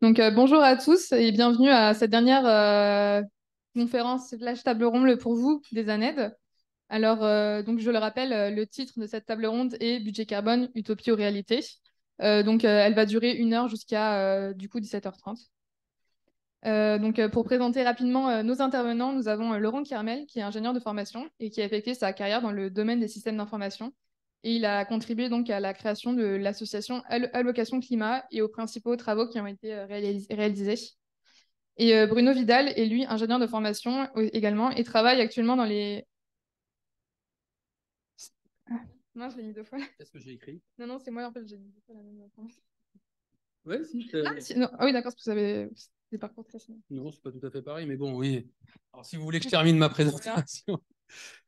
Donc euh, bonjour à tous et bienvenue à cette dernière euh, conférence conférence slash table ronde pour vous des ANED. Alors euh, donc je le rappelle, le titre de cette table ronde est Budget carbone, utopie ou réalité. donc elle va durer une heure jusqu'à du coup 17h30. donc, pour présenter rapidement nos intervenants, nous avons Laurent Kermel, qui est ingénieur de formation et qui a effectué sa carrière dans le domaine des systèmes d'information et il a contribué donc à la création de l'association Allocation Climat et aux principaux travaux qui ont été euh, réalisés. Et euh, Bruno Vidal est lui ingénieur de formation également et travaille actuellement dans les. Ah, non, je l'ai mis deux fois. Qu'est-ce que j'ai écrit Non, non, c'est moi en fait, j'ai mis deux fois la même réponse. Ouais, Ah, si... Non. ah, oui, d'accord, parce que vous avez des parcours très similaires. Non, c'est pas tout à fait pareil, mais bon, oui. Alors, si vous voulez que je termine ma présentation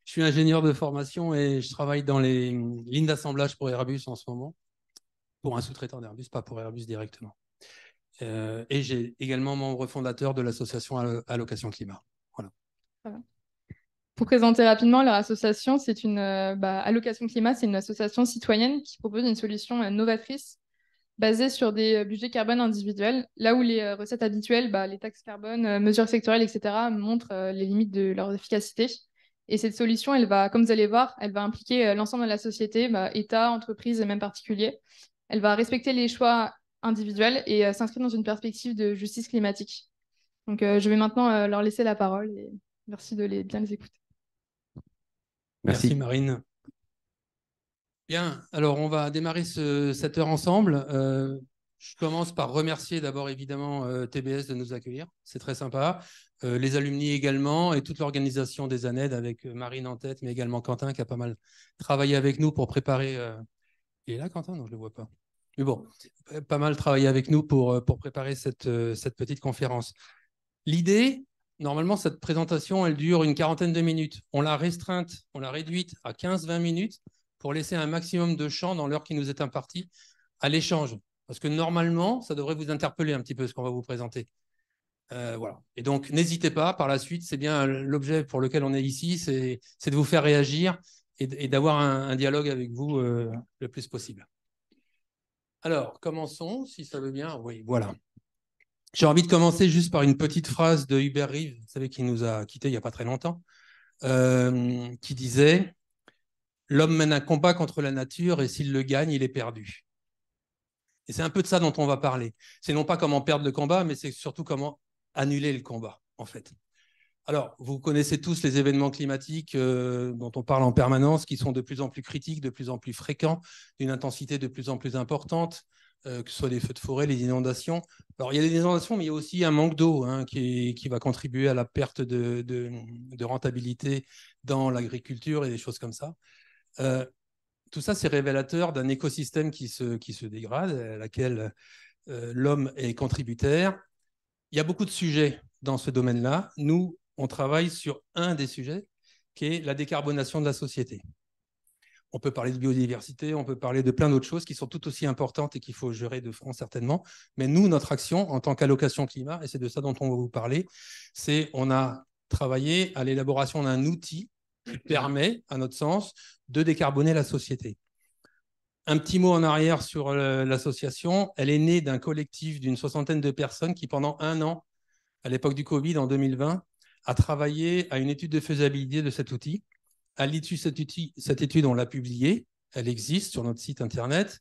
je suis ingénieur de formation et je travaille dans les lignes d'assemblage pour Airbus en ce moment, pour un sous-traitant d'Airbus, pas pour Airbus directement. Euh, et j'ai également membre fondateur de l'association Allocation Climat. Voilà. Pour présenter rapidement leur association, c'est une euh, bah, Allocation Climat, c'est une association citoyenne qui propose une solution euh, novatrice basée sur des budgets carbone individuels, là où les recettes habituelles, bah, les taxes carbone, mesures sectorielles, etc., montrent les limites de leur efficacité. Et cette solution, elle va, comme vous allez voir, elle va impliquer euh, l'ensemble de la société, bah, État, entreprise et même particulier. Elle va respecter les choix individuels et euh, s'inscrire dans une perspective de justice climatique. Donc, euh, je vais maintenant leur laisser la parole et merci de les, bien les écouter. Merci, Marine. Bien, alors on va démarrer cette heure ensemble. je commence par remercier d'abord évidemment TBS de nous accueillir. C'est très sympa. Euh, les alumni également et toute l'organisation des années avec euh, Marine en tête, mais également Quentin qui a pas mal travaillé avec nous pour préparer. Euh, il est là, Quentin Non, je ne le vois pas. Mais bon, pas mal travaillé avec nous pour, pour préparer cette, cette petite conférence. L'idée, normalement, cette présentation, elle dure une quarantaine de minutes. On l'a restreinte, on l'a réduite à 15-20 minutes pour laisser un maximum de champ dans l'heure qui nous est impartie à l'échange. Parce que normalement, ça devrait vous interpeller un petit peu ce qu'on va vous présenter. Euh, voilà. Et donc, n'hésitez pas, par la suite, c'est bien l'objet pour lequel on est ici, c'est de vous faire réagir et, d'avoir un, dialogue avec vous euh, le plus possible. Alors, commençons, si ça veut bien. Oui, voilà. J'ai envie de commencer juste par une petite phrase de Hubert Rive, vous savez, qui nous a quittés il n'y a pas très longtemps, euh, qui disait L'homme mène un combat contre la nature et s'il le gagne, il est perdu. Et c'est un peu de ça dont on va parler. C'est non pas comment perdre le combat, mais c'est surtout comment annuler le combat, en fait. Alors, vous connaissez tous les événements climatiques euh, dont on parle en permanence, qui sont de plus en plus critiques, de plus en plus fréquents, d'une intensité de plus en plus importante, euh, que ce soit les feux de forêt, les inondations. Alors, il y a des inondations, mais il y a aussi un manque d'eau hein, qui, va contribuer à la perte de, rentabilité dans l'agriculture et des choses comme ça. Euh, tout ça, c'est révélateur d'un écosystème qui se, qui se dégrade, à laquelle l'homme est contributaire il y a beaucoup de sujets dans ce domaine-là. Nous, on travaille sur un des sujets qui est la décarbonation de la société. On peut parler de biodiversité, on peut parler de plein d'autres choses qui sont tout aussi importantes et qu'il faut gérer de front certainement. Mais nous, notre action en tant qu'allocation climat, et c'est de ça dont on va vous parler, c'est on a travaillé à l'élaboration d'un outil qui permet, à notre sens, de décarboner la société. Un petit mot en arrière sur euh, l'association. Elle est née d'un collectif d'une soixantaine de personnes qui, pendant un an, à l'époque du Covid, en 2020, a travaillé à une étude de faisabilité de cet outil. À l'issue de cette étude, on l'a publiée. Elle existe sur notre site Internet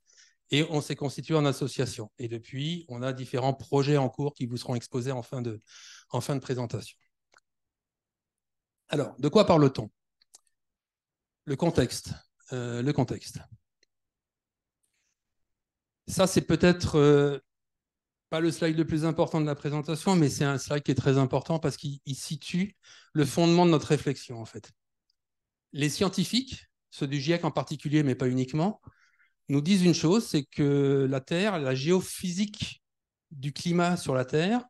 et on s'est constitué en association. Et depuis, on a différents projets en cours qui vous seront exposés en fin de, présentation. Alors, de quoi parle-t-on Le contexte. Euh, le contexte. Ça, c'est peut-être euh, pas le slide le plus important de la présentation, mais c'est un slide qui est très important parce qu'il situe le fondement de notre réflexion, en fait. Les scientifiques, ceux du GIEC en particulier, mais pas uniquement, nous disent une chose, c'est que la Terre, la géophysique du climat sur la Terre,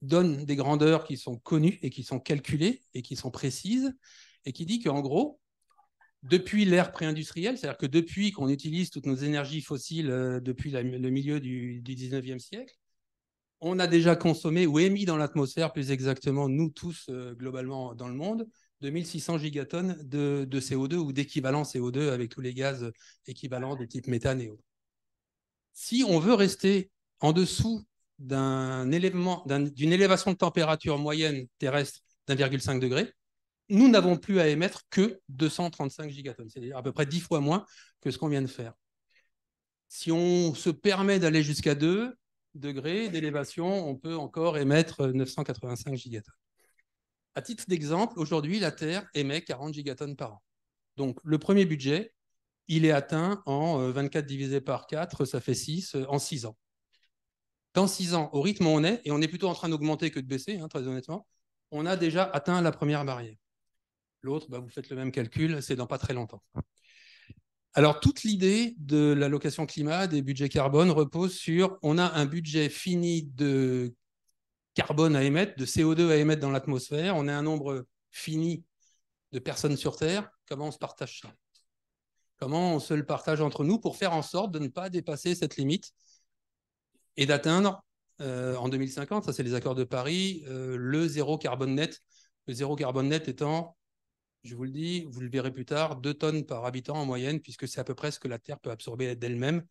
donne des grandeurs qui sont connues et qui sont calculées et qui sont précises, et qui dit qu'en gros, depuis l'ère pré-industrielle, c'est-à-dire que depuis qu'on utilise toutes nos énergies fossiles euh, depuis le milieu du, du, 19e siècle, on a déjà consommé ou émis dans l'atmosphère, plus exactement nous tous euh, globalement dans le monde, 2600 gigatonnes de, CO2 ou d'équivalent CO2 avec tous les gaz équivalents de type méthane et autres. Si on veut rester en dessous d'une élévation de température moyenne terrestre d'1,5 degré, nous n'avons plus à émettre que 235 gigatonnes, c'est-à-dire à peu près 10 fois moins que ce qu'on vient de faire. Si on se permet d'aller jusqu'à 2 degrés d'élévation, on peut encore émettre 985 gigatonnes. À titre d'exemple, aujourd'hui, la Terre émet 40 gigatonnes par an. Donc, le premier budget, il est atteint en 24 euh, divisé par 4, ça fait 6, euh, en 6 ans. Dans 6 ans, au rythme où on est, et on est plutôt en train d'augmenter que de baisser, hein, très honnêtement, on a déjà atteint la première barrière. L'autre, bah, vous faites le même calcul, c'est dans pas très longtemps. Alors, toute l'idée de l'allocation climat, des budgets carbone, repose sur on a un budget fini de carbone à émettre, de CO2 à émettre dans l'atmosphère, on a un nombre fini de personnes sur Terre. Comment on se partage ça Comment on se le partage entre nous pour faire en sorte de ne pas dépasser cette limite et d'atteindre euh, en 2050, ça c'est les accords de Paris, euh, le zéro carbone net. Le zéro carbone net étant je vous le dis, vous le verrez plus tard, 2 tonnes par habitant en moyenne, puisque c'est à peu près ce que la Terre peut absorber d'elle-même.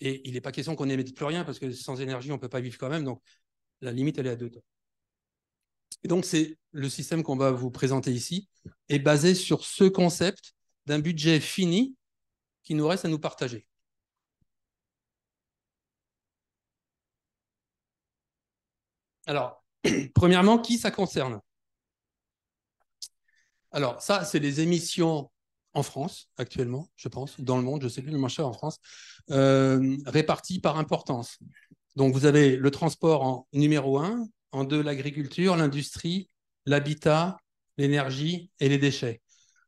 Et il n'est pas question qu'on n'émette plus rien, parce que sans énergie, on ne peut pas vivre quand même. Donc, la limite, elle est à 2 tonnes. Et donc, c'est le système qu'on va vous présenter ici, est basé sur ce concept d'un budget fini qui nous reste à nous partager. Alors, premièrement, qui ça concerne alors, ça, c'est les émissions en France actuellement, je pense, dans le monde, je sais plus, le moins cher en France, euh, réparties par importance. Donc, vous avez le transport en numéro un, en deux, l'agriculture, l'industrie, l'habitat, l'énergie et les déchets.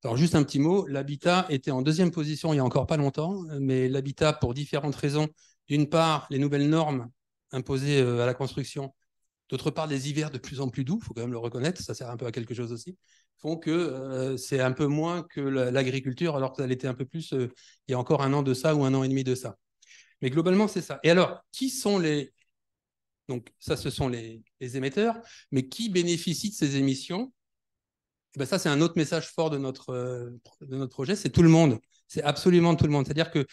Alors, juste un petit mot, l'habitat était en deuxième position il n'y a encore pas longtemps, mais l'habitat, pour différentes raisons, d'une part, les nouvelles normes imposées euh, à la construction, d'autre part, les hivers de plus en plus doux, il faut quand même le reconnaître, ça sert un peu à quelque chose aussi font que euh, c'est un peu moins que l'agriculture, alors qu'elle était un peu plus euh, il y a encore un an de ça ou un an et demi de ça. Mais globalement, c'est ça. Et alors, qui sont les. Donc, ça, ce sont les, émetteurs, mais qui bénéficie de ces émissions eh ben, Ça, c'est un autre message fort de notre, euh, de notre projet c'est tout le monde. C'est absolument tout le monde. C'est-à-dire que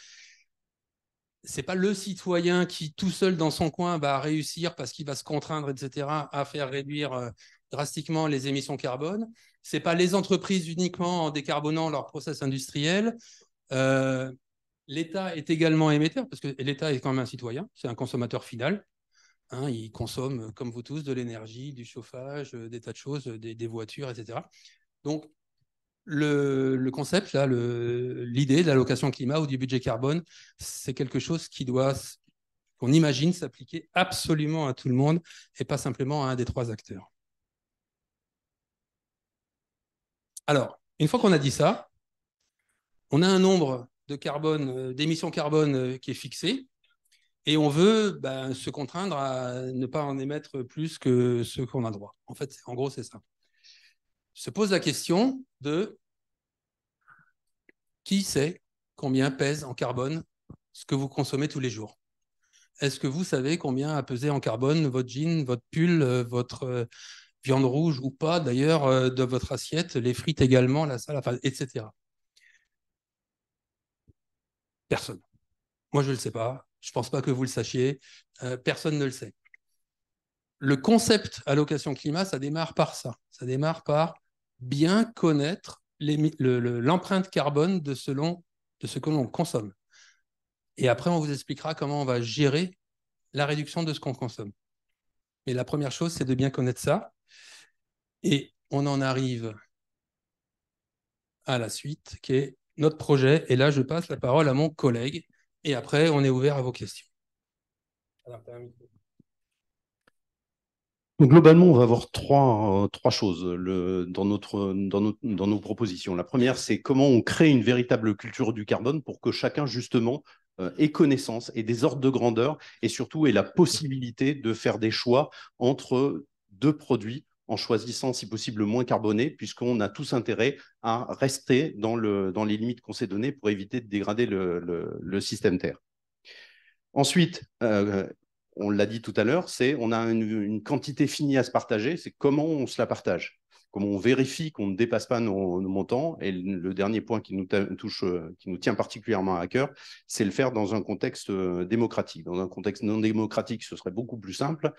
c'est pas le citoyen qui, tout seul dans son coin, va réussir parce qu'il va se contraindre, etc., à faire réduire drastiquement les émissions carbone. Ce n'est pas les entreprises uniquement en décarbonant leurs process industriels. Euh, L'État est également émetteur, parce que l'État est quand même un citoyen, c'est un consommateur final. Hein, il consomme, euh, comme vous tous, de l'énergie, du chauffage, euh, des tas de choses, des, voitures, etc. Donc, le, concept, l'idée de l'allocation climat ou du budget carbone, c'est quelque chose qui doit, qu'on imagine s'appliquer absolument à tout le monde et pas simplement à un des trois acteurs. Alors, une fois qu'on a dit ça, on a un nombre de carbone, euh, d'émissions carbone euh, qui est fixé, et on veut ben, se contraindre à ne pas en émettre plus que ce qu'on a droit. En fait, en gros, c'est ça. Se pose la question de qui sait combien pèse en carbone ce que vous consommez tous les jours Est-ce que vous savez combien a pesé en carbone votre jean, votre pull, euh, votre viande rouge ou pas d'ailleurs euh, de votre assiette, les frites également, la etc. Personne. Moi, je ne le sais pas. Je ne pense pas que vous le sachiez. Euh, personne ne le sait. Le concept allocation climat, ça démarre par ça. Ça démarre par bien connaître l'empreinte carbone de, selon, de ce que l'on consomme. Et après, on vous expliquera comment on va gérer la réduction de ce qu'on consomme. Mais la première chose, c'est de bien connaître ça. Et on en arrive à la suite, qui est notre projet. Et là, je passe la parole à mon collègue. Et après, on est ouvert à vos questions. globalement, on va avoir euh, trois, choses dans, notre, dans, nos propositions. La première, c'est comment on crée une véritable culture du carbone pour que chacun, justement, euh, ait connaissance et des ordres de grandeur et surtout ait la possibilité de faire des choix entre deux produits en choisissant si possible moins carboné, puisqu'on a tous intérêt à rester dans, les limites qu'on s'est données pour éviter de dégrader le, système Terre. Ensuite, euh, on l'a dit tout à l'heure, c'est on a une, quantité finie à se partager, c'est comment on se la partage, comment on vérifie qu'on ne dépasse pas nos, montants. Et le dernier point qui nous touche, euh, qui nous tient particulièrement à cœur, c'est le faire dans un contexte euh, démocratique. Dans un contexte non démocratique, ce serait beaucoup plus simple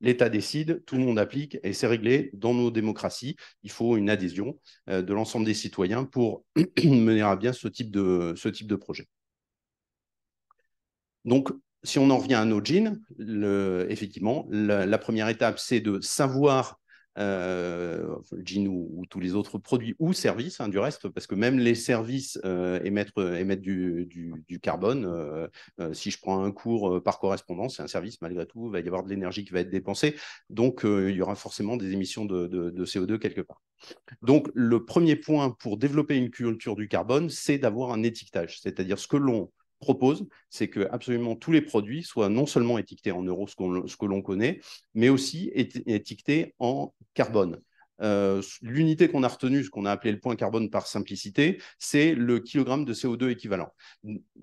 l'État décide, tout le monde applique et c'est réglé. Dans nos démocraties, il faut une adhésion euh, de l'ensemble des citoyens pour mener à bien ce type de, ce type de projet. Donc, si on en revient à nos jeans, effectivement, la, première étape, c'est de savoir euh, ou, tous les autres produits ou services, hein, du reste, parce que même les services euh, euh, émettent, du, carbone. Euh, si je prends un cours par correspondance, c'est un service, malgré tout, il va y avoir de l'énergie qui va être dépensée, donc il y aura forcément des émissions de, de, CO2 quelque part. Donc le premier point pour développer une culture du carbone, c'est d'avoir un étiquetage, c'est-à-dire ce que l'on propose, c'est que absolument tous les produits soient non seulement étiquetés en euros, ce, ce que l'on connaît, mais aussi étiquetés en carbone. Euh, l'unité qu'on a retenue, ce qu'on a appelé le point carbone par simplicité, c'est le kilogramme de CO2 équivalent.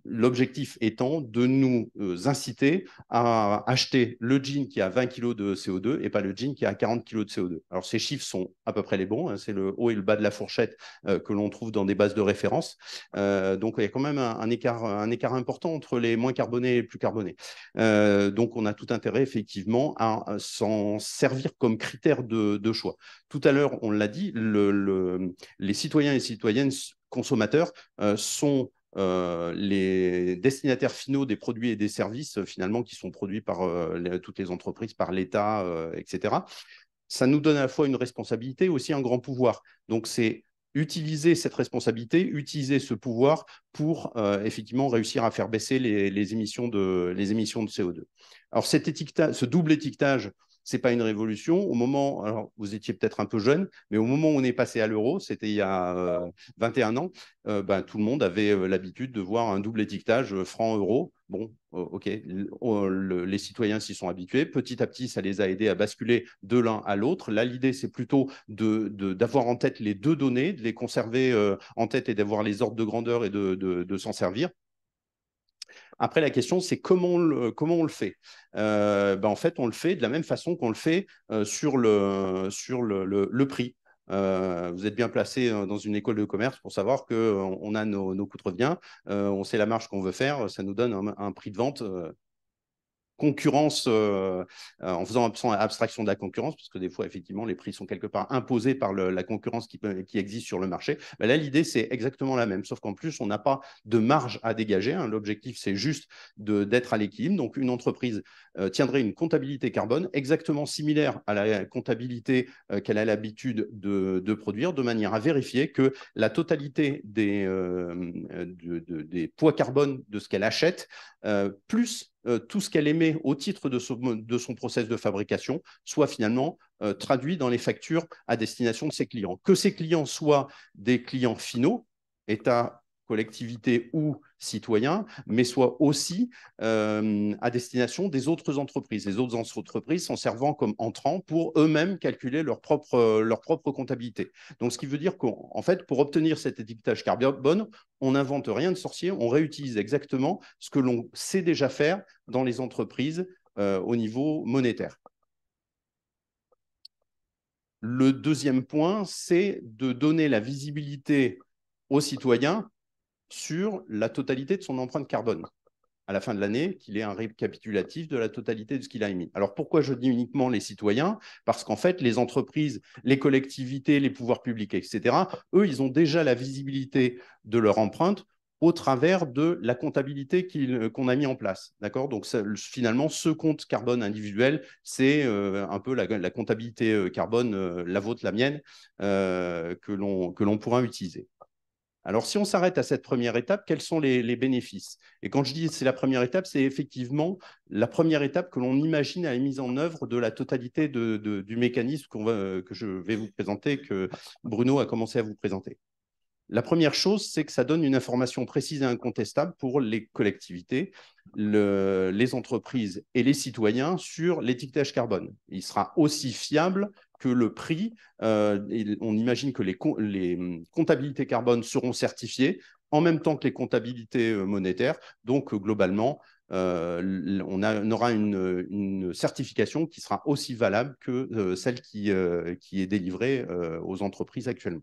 L'objectif étant de nous euh, inciter à acheter le jean qui a 20 kg de CO2 et pas le jean qui a 40 kg de CO2. Alors ces chiffres sont à peu près les bons, hein, c'est le haut et le bas de la fourchette euh, que l'on trouve dans des bases de référence. donc il y a quand même un, écart, un écart important entre les moins carbonés et les plus carbonés. donc on a tout intérêt effectivement à, s'en servir comme critère de, de choix. Tout tout à l'heure, on l'a dit, les citoyens et citoyennes consommateurs euh, sont euh, les destinataires finaux des produits et des services euh, finalement qui sont produits par toutes les entreprises, par l'État, etc. Ça nous donne à la fois une responsabilité et aussi un grand pouvoir. Donc c'est utiliser cette responsabilité, utiliser ce pouvoir pour effectivement réussir à faire baisser les, émissions de, les émissions de CO2. Alors cet étiquetage, ce double étiquetage, c'est pas une révolution. Au moment, alors vous étiez peut-être un peu jeune, mais au moment où on est passé à l'euro, c'était il y a 21 euh, ans, euh, ben, tout le monde avait euh, l'habitude de voir un double étiquetage franc-euro. Bon, ok, les citoyens s'y sont habitués. Petit à petit, ça les a aidés à basculer de l'un à l'autre. Là, l'idée, c'est plutôt d'avoir de, en tête les deux données, de les conserver en tête et d'avoir les ordres de grandeur et de s'en servir. Après, la question, c'est comment, on le, fait euh, ben, En fait, on le fait de la même façon qu'on le fait euh, sur le, sur le, prix. Euh, vous êtes bien placé dans une école de commerce pour savoir qu'on on a nos, coûts de revient, on sait la marge qu'on veut faire, ça nous donne un prix de vente concurrence, euh, euh, en faisant abstraction de la concurrence, parce que des fois, effectivement, les prix sont quelque part imposés par la concurrence qui, existe sur le marché. Bah, là, l'idée, c'est exactement la même, sauf qu'en plus, on n'a pas de marge à dégager. Hein. L'objectif, c'est juste d'être à l'équilibre. Donc, une entreprise euh, tiendrait une comptabilité carbone exactement similaire à la comptabilité qu'elle a l'habitude de, produire, de manière à vérifier que la totalité des poids carbone de ce qu'elle achète, plus euh, tout ce qu'elle émet au titre de son, de process de fabrication soit finalement euh, traduit dans les factures à destination de ses clients. Que ses clients soient des clients finaux, un collectivités ou citoyens, mais soit aussi euh, à destination des autres entreprises. Les autres entreprises en servant comme entrants pour eux-mêmes calculer leur propre, leur propre comptabilité. Donc, ce qui veut dire qu'en fait, pour obtenir cet étiquetage carbone, on n'invente rien de sorcier, on réutilise exactement ce que l'on sait déjà faire dans les entreprises euh, au niveau monétaire. Le deuxième point, c'est de donner la visibilité aux citoyens sur la totalité de son empreinte carbone à la fin de l'année, qu'il ait un récapitulatif de la totalité de ce qu'il a émis. Alors pourquoi je dis uniquement les citoyens Parce qu'en fait, les entreprises, les collectivités, les pouvoirs publics, etc., eux, ils ont déjà la visibilité de leur empreinte au travers de la comptabilité euh, qu'on a mis en place. D'accord Donc finalement, ce compte carbone individuel, c'est euh, un peu la, comptabilité euh, carbone, la vôtre, la mienne, que l'on pourra utiliser. Alors, si on s'arrête à cette première étape, quels sont les, bénéfices Et quand je dis c'est la première étape, c'est effectivement la première étape que l'on imagine à la mise en œuvre de la totalité du mécanisme que je vais vous présenter, que Bruno a commencé à vous présenter. La première chose, c'est que ça donne une information précise et incontestable pour les collectivités, les entreprises et les citoyens sur l'étiquetage carbone. Il sera aussi fiable que le prix, euh, on imagine que les, hum, comptabilités carbone seront certifiées en même temps que les comptabilités euh, monétaires. Donc, euh, globalement, on, aura une, certification qui sera aussi valable que celle qui, est délivrée aux entreprises actuellement.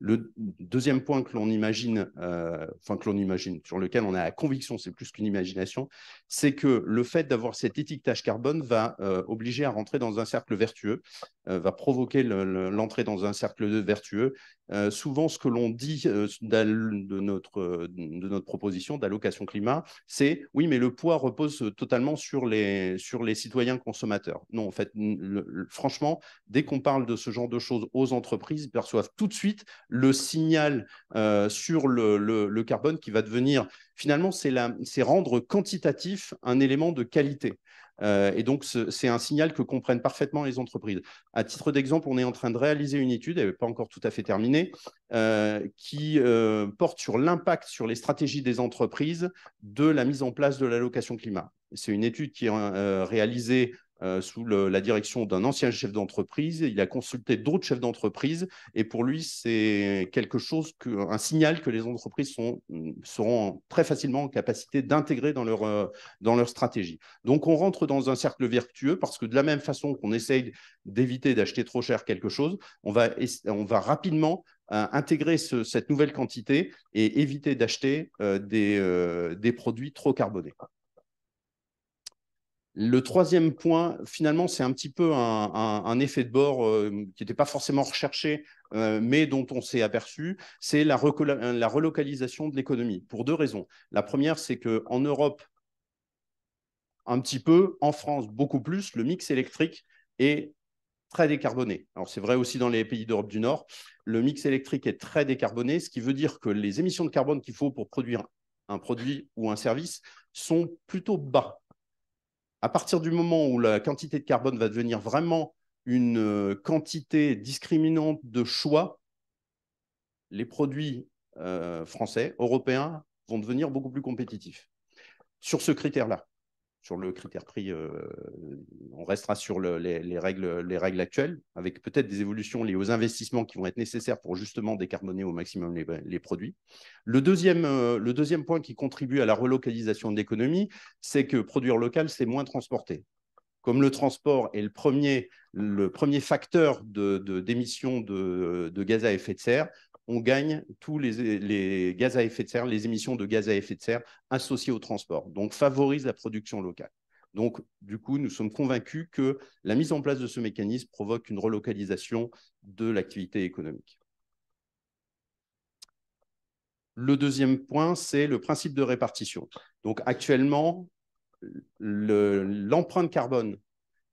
Le deuxième point que l'on imagine, enfin que l'on imagine, sur lequel on a la conviction, c'est plus qu'une imagination, c'est que le fait d'avoir cette étiquetage carbone va obliger à rentrer dans un cercle vertueux euh, va provoquer l'entrée dans un cercle vertueux. Euh, souvent, ce que l'on dit euh, de, notre, de notre proposition d'allocation climat, c'est oui, mais le poids repose totalement sur les, sur les citoyens consommateurs. Non, en fait, franchement, dès qu'on parle de ce genre de choses aux entreprises, ils perçoivent tout de suite le signal sur le, carbone qui va devenir, finalement, c'est rendre quantitatif un élément de qualité. Euh, et donc, c'est un signal que comprennent parfaitement les entreprises. À titre d'exemple, on est en train de réaliser une étude, elle n'est pas encore tout à fait terminée, euh, qui euh, porte sur l'impact sur les stratégies des entreprises de la mise en place de l'allocation climat. C'est une étude qui est réalisée euh, sous la direction d'un ancien chef d'entreprise. Il a consulté d'autres chefs d'entreprise et pour lui, c'est quelque chose, un signal que les entreprises seront très facilement en capacité d'intégrer dans leur, euh, dans leur stratégie. Donc, on rentre dans un cercle vertueux parce que de la même façon qu'on essaye d'éviter d'acheter trop cher quelque chose, on va, rapidement euh, intégrer cette nouvelle quantité et éviter d'acheter des produits trop carbonés. Le troisième point, finalement, c'est un petit peu un, effet de bord euh, qui n'était pas forcément recherché, euh, mais dont on s'est aperçu, c'est la, la, relocalisation de l'économie, pour deux raisons. La première, c'est qu'en Europe, un petit peu, en France, beaucoup plus, le mix électrique est très décarboné. Alors c'est vrai aussi dans les pays d'Europe du Nord, le mix électrique est très décarboné, ce qui veut dire que les émissions de carbone qu'il faut pour produire un produit ou un service sont plutôt bas à partir du moment où la quantité de carbone va devenir vraiment une euh, quantité discriminante de choix, les produits euh, français, européens, vont devenir beaucoup plus compétitifs sur ce critère-là sur le critère prix, euh, on restera sur les, règles, les règles actuelles, avec peut-être des évolutions liées aux investissements qui vont être nécessaires pour justement décarboner au maximum les, produits. Le deuxième, euh, le deuxième point qui contribue à la relocalisation de l'économie, c'est que produire local, c'est moins transporter. Comme le transport est le premier, le premier facteur d'émission de, de gaz à effet de serre, on gagne tous les, gaz à effet de serre, les émissions de gaz à effet de serre associées au transport, donc favorise la production locale. Donc, du coup, nous sommes convaincus que la mise en place de ce mécanisme provoque une relocalisation de l'activité économique. Le deuxième point, c'est le principe de répartition. Donc, actuellement, l'empreinte carbone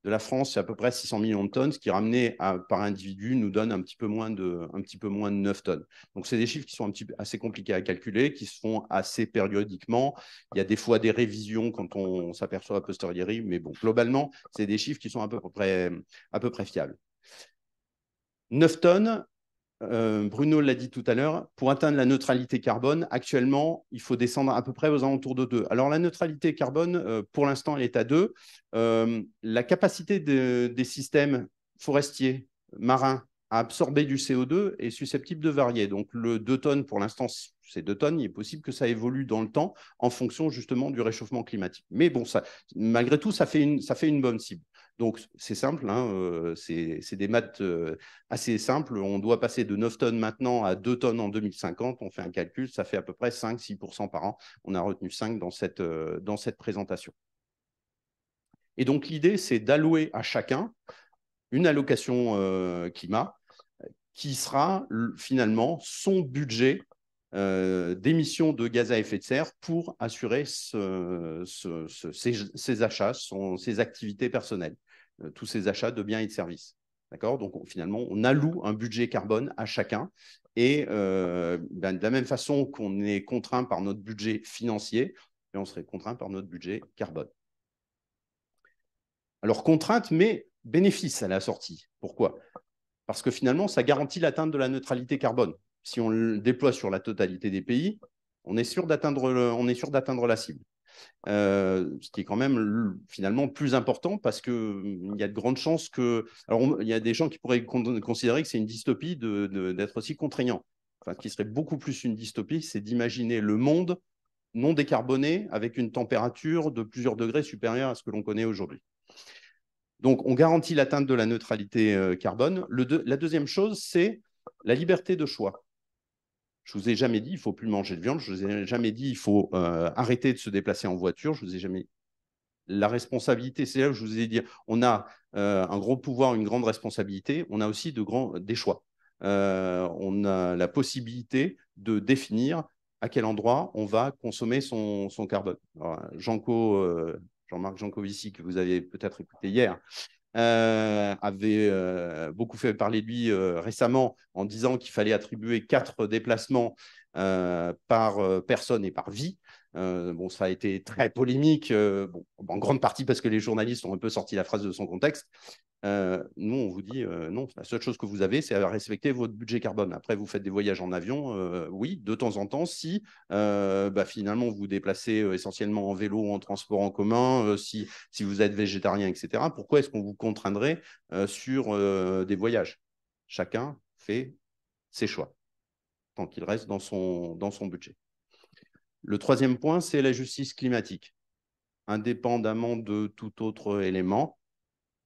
de la France, c'est à peu près 600 millions de tonnes, ce qui ramené par individu nous donne un petit peu moins de, un petit peu moins de 9 tonnes. Donc, c'est des chiffres qui sont un assez compliqués à calculer, qui se font assez périodiquement. Il y a des fois des révisions quand on, s'aperçoit a posteriori, mais bon, globalement, c'est des chiffres qui sont à peu près, à peu près fiables. 9 tonnes, euh, Bruno l'a dit tout à l'heure, pour atteindre la neutralité carbone, actuellement, il faut descendre à peu près aux alentours de 2. Alors la neutralité carbone, euh, pour l'instant, elle est à 2. Euh, la capacité des systèmes forestiers, marins, à absorber du CO2 est susceptible de varier. Donc le 2 tonnes, pour l'instant, c'est 2 tonnes, il est possible que ça évolue dans le temps en fonction justement du réchauffement climatique. Mais bon, ça, malgré tout, ça fait une bonne cible. Donc, c'est simple, hein, euh, c'est des maths euh, assez simples. On doit passer de 9 tonnes maintenant à 2 tonnes en 2050. On fait un calcul, ça fait à peu près 5-6% par an. On a retenu 5 dans cette, euh, dans cette présentation. Et donc, l'idée, c'est d'allouer à chacun une allocation climat qui sera finalement son budget d'émissions de gaz à effet de serre pour assurer ses achats, ses activités personnelles. Euh, tous ces achats de biens et de services. D'accord Donc finalement, on alloue un budget carbone à chacun. Et euh, ben, de la même façon qu'on est contraint par notre budget financier, ben, on serait contraint par notre budget carbone. Alors contrainte, mais bénéfice à la sortie. Pourquoi Parce que finalement, ça garantit l'atteinte de la neutralité carbone. Si on le déploie sur la totalité des pays, on est sûr d'atteindre la cible. Euh, ce qui est quand même finalement plus important parce qu'il mm, y a de grandes chances que. Alors, il y a des gens qui pourraient considérer que c'est une dystopie d'être de, aussi contraignant. Enfin, ce qui serait beaucoup plus une dystopie, c'est d'imaginer le monde non décarboné avec une température de plusieurs degrés supérieure à ce que l'on connaît aujourd'hui. Donc, on garantit l'atteinte de la neutralité euh, carbone. la deuxième chose, c'est la liberté de choix. Je vous ai jamais dit il faut plus manger de viande. Je vous ai jamais dit il faut euh, arrêter de se déplacer en voiture. Je vous ai jamais. La responsabilité, c'est là où je vous ai dit on a euh, un gros pouvoir, une grande responsabilité. On a aussi de grands des choix. Euh, on a la possibilité de définir à quel endroit on va consommer son, son carbone. Jean-Marc Jancovici, que vous avez peut-être écouté hier, euh, avait euh, beaucoup fait parler de lui euh, récemment en disant qu'il fallait attribuer quatre déplacements par personne et par vie. Euh, ça a été très polémique, euh, en grande partie parce que les journalistes ont un peu sorti la phrase de son contexte. Euh, nous, on vous dit non, la seule chose que vous avez, c'est à respecter votre budget carbone. Après, vous faites des voyages en avion, oui, de temps en temps, si bah, finalement vous vous déplacez essentiellement en vélo ou en transport en commun, si, vous êtes végétarien, etc. Pourquoi est-ce qu'on vous contraindrait sur des voyages Chacun fait ses choix, tant qu'il reste dans son, dans son budget. Le troisième point, c'est la justice climatique. Indépendamment de tout autre élément,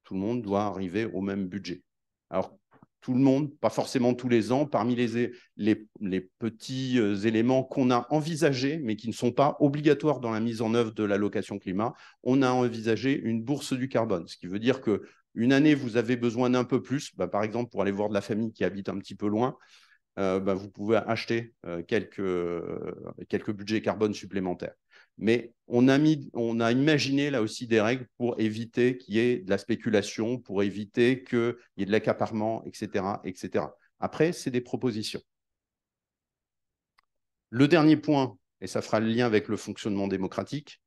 tout le monde doit arriver au même budget. Alors, tout le monde, pas forcément tous les ans, parmi les, les, petits euh, éléments qu'on a envisagés, mais qui ne sont pas obligatoires dans la mise en œuvre de l'allocation climat, on a envisagé une bourse du carbone, ce qui veut dire que une année, vous avez besoin d'un peu plus, bah, par exemple pour aller voir de la famille qui habite un petit peu loin, euh, bah, vous pouvez acheter euh, quelques, euh, quelques budgets carbone supplémentaires. Mais on a, mis, on a imaginé là aussi des règles pour éviter qu'il y ait de la spéculation, pour éviter qu'il y ait de l'accaparement, etc., etc. Après, c'est des propositions. Le dernier point, et ça fera le lien avec le fonctionnement démocratique,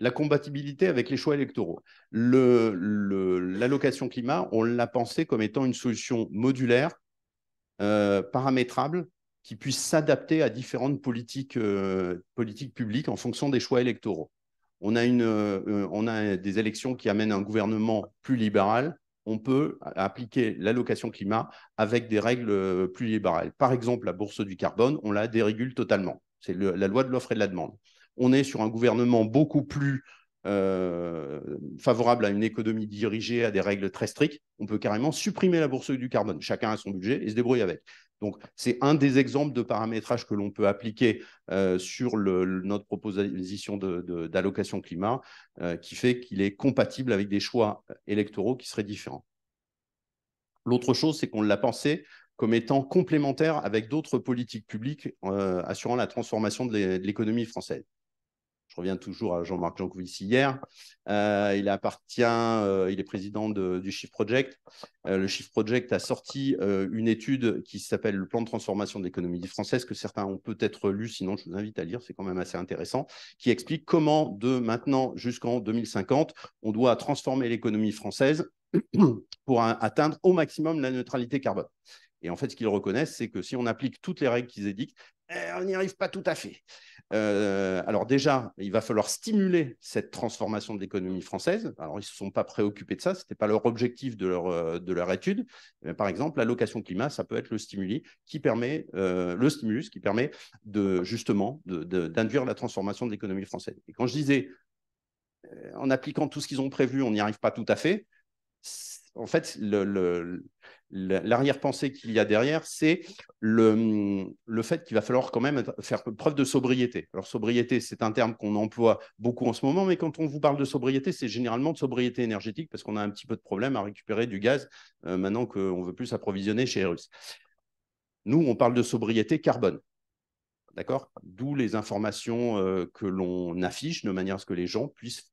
la compatibilité avec les choix électoraux. L'allocation climat, on l'a pensé comme étant une solution modulaire, euh, paramétrable, qui puisse s'adapter à différentes euh, politiques, publiques en fonction des choix électoraux. On a, euh, on a des élections qui amènent un gouvernement plus libéral. On peut appliquer l'allocation climat avec des règles plus libérales. Par exemple, la bourse du carbone, on la dérégule totalement. C'est la loi de l'offre et de la demande on est sur un gouvernement beaucoup plus euh, favorable à une économie dirigée à des règles très strictes, on peut carrément supprimer la bourse du carbone. Chacun a son budget et se débrouille avec. Donc, c'est un des exemples de paramétrage que l'on peut appliquer euh, sur notre proposition d'allocation climat, euh, qui fait qu'il est compatible avec des choix électoraux qui seraient différents. L'autre chose, c'est qu'on l'a pensé comme étant complémentaire avec d'autres politiques publiques assurant la transformation de l'économie française je reviens toujours à Jean-Marc Jancovici hier. Euh, il appartient, euh, il est président du Shift Project. Euh, le Shift Project a sorti une étude qui s'appelle le plan de transformation de l'économie française, que certains ont peut-être lu, sinon je vous invite à lire, c'est quand même assez intéressant, qui explique comment de maintenant jusqu'en 2050, on doit transformer l'économie française pour atteindre au maximum la neutralité carbone. Et en fait, ce qu'ils reconnaissent, c'est que si on applique toutes les règles qu'ils édictent, eh, on n'y arrive pas tout à fait. Euh, alors déjà, il va falloir stimuler cette transformation de l'économie française. Alors, ils ne se sont pas préoccupés de ça, ce n'était pas leur objectif de leur, euh, de leur étude. par exemple, l'allocation climat, ça peut être le, stimuli qui permet, euh, le stimulus qui permet de, justement d'induire la transformation de l'économie française. Et quand je disais, en appliquant tout ce qu'ils ont prévu, on n'y arrive pas tout à fait, en fait, le, l'arrière-pensée qu'il y a derrière, c'est le, fait qu'il va falloir quand même faire preuve de sobriété. Alors, sobriété, c'est un terme qu'on emploie beaucoup en ce moment, mais quand on vous parle de sobriété, c'est généralement de sobriété énergétique parce qu'on a un petit peu de problème à récupérer du gaz euh, maintenant qu'on ne veut plus s'approvisionner chez les Nous, on parle de sobriété carbone d'accord D'où les informations euh, que l'on affiche de manière à ce que les gens puissent,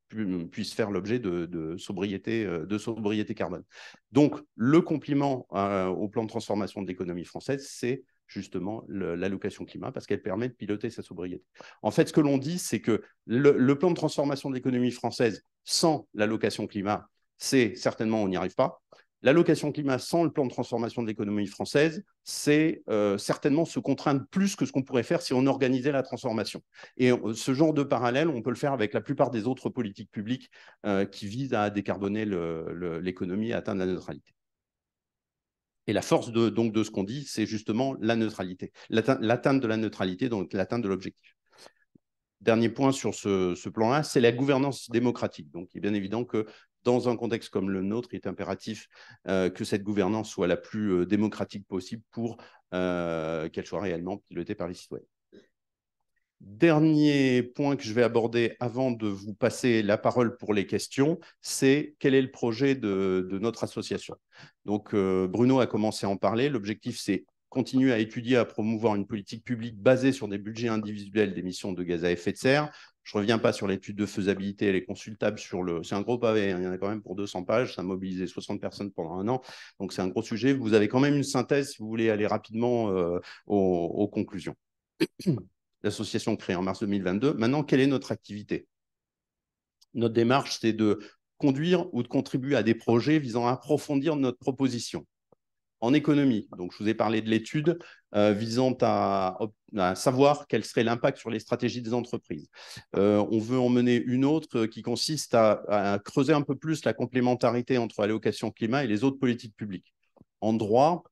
faire l'objet de, sobriété, euh, de sobriété carbone. Donc, le compliment euh, au plan de transformation de l'économie française, c'est justement l'allocation climat parce qu'elle permet de piloter sa sobriété. En fait, ce que l'on dit, c'est que le, plan de transformation de l'économie française sans l'allocation climat, c'est certainement on n'y arrive pas l'allocation climat sans le plan de transformation de l'économie française, c'est euh, certainement se contraindre plus que ce qu'on pourrait faire si on organisait la transformation. Et euh, ce genre de parallèle, on peut le faire avec la plupart des autres politiques publiques euh, qui visent à décarboner l'économie et atteindre la neutralité. Et la force de, donc, de ce qu'on dit, c'est justement la neutralité, l'atteinte de la neutralité, donc l'atteinte de l'objectif dernier point sur ce, ce plan-là, c'est la gouvernance démocratique. Donc, il est bien évident que dans un contexte comme le nôtre, il est impératif euh, que cette gouvernance soit la plus euh, démocratique possible pour euh, qu'elle soit réellement pilotée par les citoyens. Dernier point que je vais aborder avant de vous passer la parole pour les questions, c'est quel est le projet de, notre association. Donc Bruno a commencé à en parler. L'objectif, c'est continuer à étudier, à promouvoir une politique publique basée sur des budgets individuels d'émissions de gaz à effet de serre, je ne reviens pas sur l'étude de faisabilité, elle est consultable sur le. C'est un gros pavé, hein, il y en a quand même pour 200 pages, ça a mobilisé 60 personnes pendant un an, donc c'est un gros sujet. Vous avez quand même une synthèse si vous voulez aller rapidement euh, aux, aux conclusions. L'association créée en mars 2022. Maintenant, quelle est notre activité Notre démarche, c'est de conduire ou de contribuer à des projets visant à approfondir notre proposition en économie. Donc, je vous ai parlé de l'étude euh, visant à, savoir quel serait l'impact sur les stratégies des entreprises. Euh, on veut en mener une autre euh, qui consiste à, creuser un peu plus la complémentarité entre l'allocation climat et les autres politiques publiques. En droit,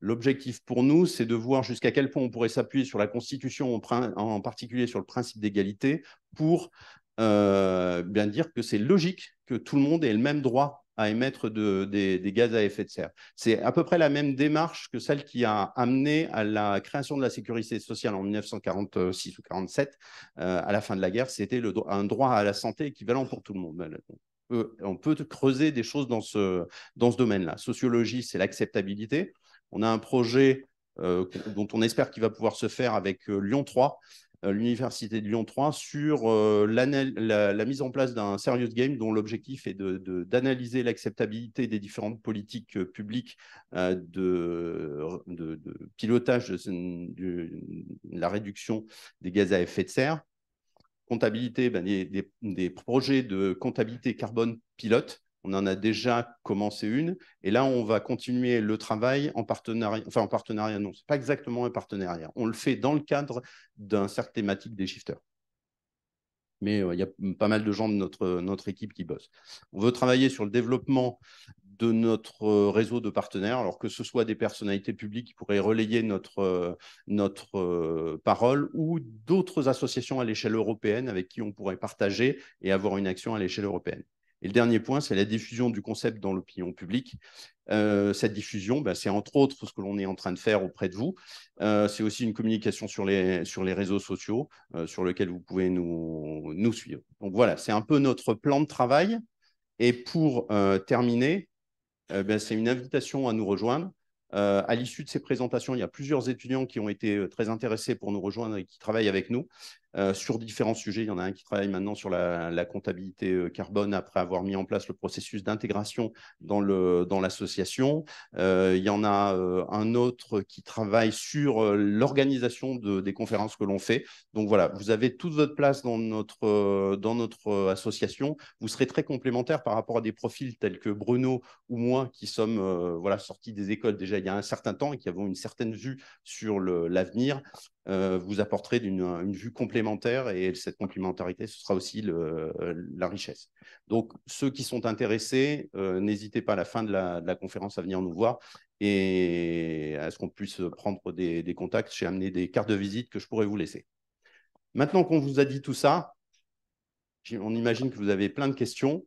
l'objectif pour nous, c'est de voir jusqu'à quel point on pourrait s'appuyer sur la Constitution, en, particulier sur le principe d'égalité, pour bien dire que c'est logique que tout le monde ait le même droit à émettre de, des, gaz à effet de serre. C'est à peu près la même démarche que celle qui a amené à la création de la sécurité sociale en 1946 ou 47, euh, à la fin de la guerre. C'était un droit à la santé équivalent pour tout le monde on peut creuser des choses dans ce, dans ce domaine-là. Sociologie, c'est l'acceptabilité. On a un projet euh, dont on espère qu'il va pouvoir se faire avec euh, Lyon 3, euh, l'Université de Lyon 3 sur euh, la, mise en place d'un serious game dont l'objectif est d'analyser de, l'acceptabilité des différentes politiques euh, publiques de, pilotage de, la réduction des gaz à effet de serre, comptabilité, ben, des, projets de comptabilité carbone pilote on en a déjà commencé une. Et là, on va continuer le travail en partenariat. Enfin, en partenariat, non, ce n'est pas exactement un partenariat. On le fait dans le cadre d'un cercle thématique des shifters. Mais euh, il y a pas mal de gens de notre, notre équipe qui bossent. On veut travailler sur le développement de notre euh, réseau de partenaires, alors que ce soit des personnalités publiques qui pourraient relayer notre, euh, notre parole ou d'autres associations à l'échelle européenne avec qui on pourrait partager et avoir une action à l'échelle européenne. Et le dernier point, c'est la diffusion du concept dans l'opinion publique. Euh, cette diffusion, bah, c'est entre autres ce que l'on est en train de faire auprès de vous. Euh, c'est aussi une communication sur les, réseaux sociaux euh, sur lesquels vous pouvez nous, suivre. Donc voilà, c'est un peu notre plan de travail. Et pour terminer, bah, c'est une invitation à nous rejoindre. à l'issue de ces présentations, il y a plusieurs étudiants qui ont été très intéressés pour nous rejoindre et qui travaillent avec nous. Euh, sur différents sujets. Il y en a un qui travaille maintenant sur la, comptabilité euh, carbone après avoir mis en place le processus d'intégration dans l'association. Dans euh, il y en a euh, un autre qui travaille sur l'organisation des conférences que l'on fait. Donc voilà, vous avez toute votre place dans notre, dans notre association. Vous serez très complémentaires par rapport à des profils tels que Bruno ou moi qui sommes voilà, sortis des écoles déjà il y a un certain temps et qui avons une certaine vue sur l'avenir. Euh, vous apporterez une, vue complémentaire et cette complémentarité, ce sera aussi la richesse. Donc, ceux qui sont intéressés, euh, n'hésitez pas à la fin de la, conférence à venir nous voir et à ce qu'on puisse prendre des contacts. J'ai amené des cartes de visite que je pourrais vous laisser. Maintenant qu'on vous a dit tout ça, on imagine que vous avez plein de questions.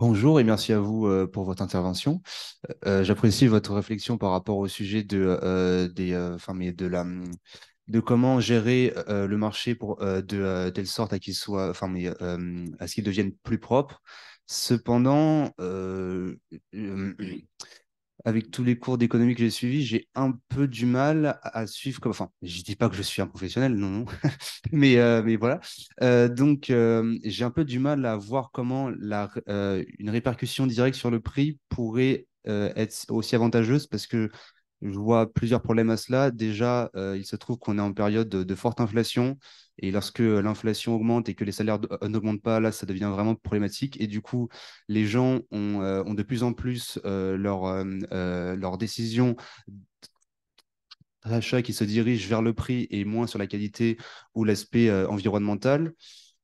Bonjour et merci à vous euh, pour votre intervention. Euh, euh, j'apprécie votre réflexion par rapport au sujet de, des, enfin, de, la, de comment gérer le marché pour, de telle sorte à qu'il soit, enfin, à ce qu'il devienne plus propre. Cependant, avec tous les cours d'économie que j'ai suivis, j'ai un peu du mal à, suivre. Enfin, je ne dis pas que je suis un professionnel, non, non. mais, euh, mais voilà. Euh, donc, euh, j'ai un peu du mal à voir comment la, une répercussion directe sur le prix pourrait être aussi avantageuse parce que je vois plusieurs problèmes à cela. Déjà, euh, il se trouve qu'on est en période de, forte inflation. Et lorsque l'inflation augmente et que les salaires euh, n'augmentent pas, là, ça devient vraiment problématique. Et du coup, les gens ont, euh, de plus en plus leurs leur décisions d'achat qui se dirigent vers le prix et moins sur la qualité ou l'aspect environnemental.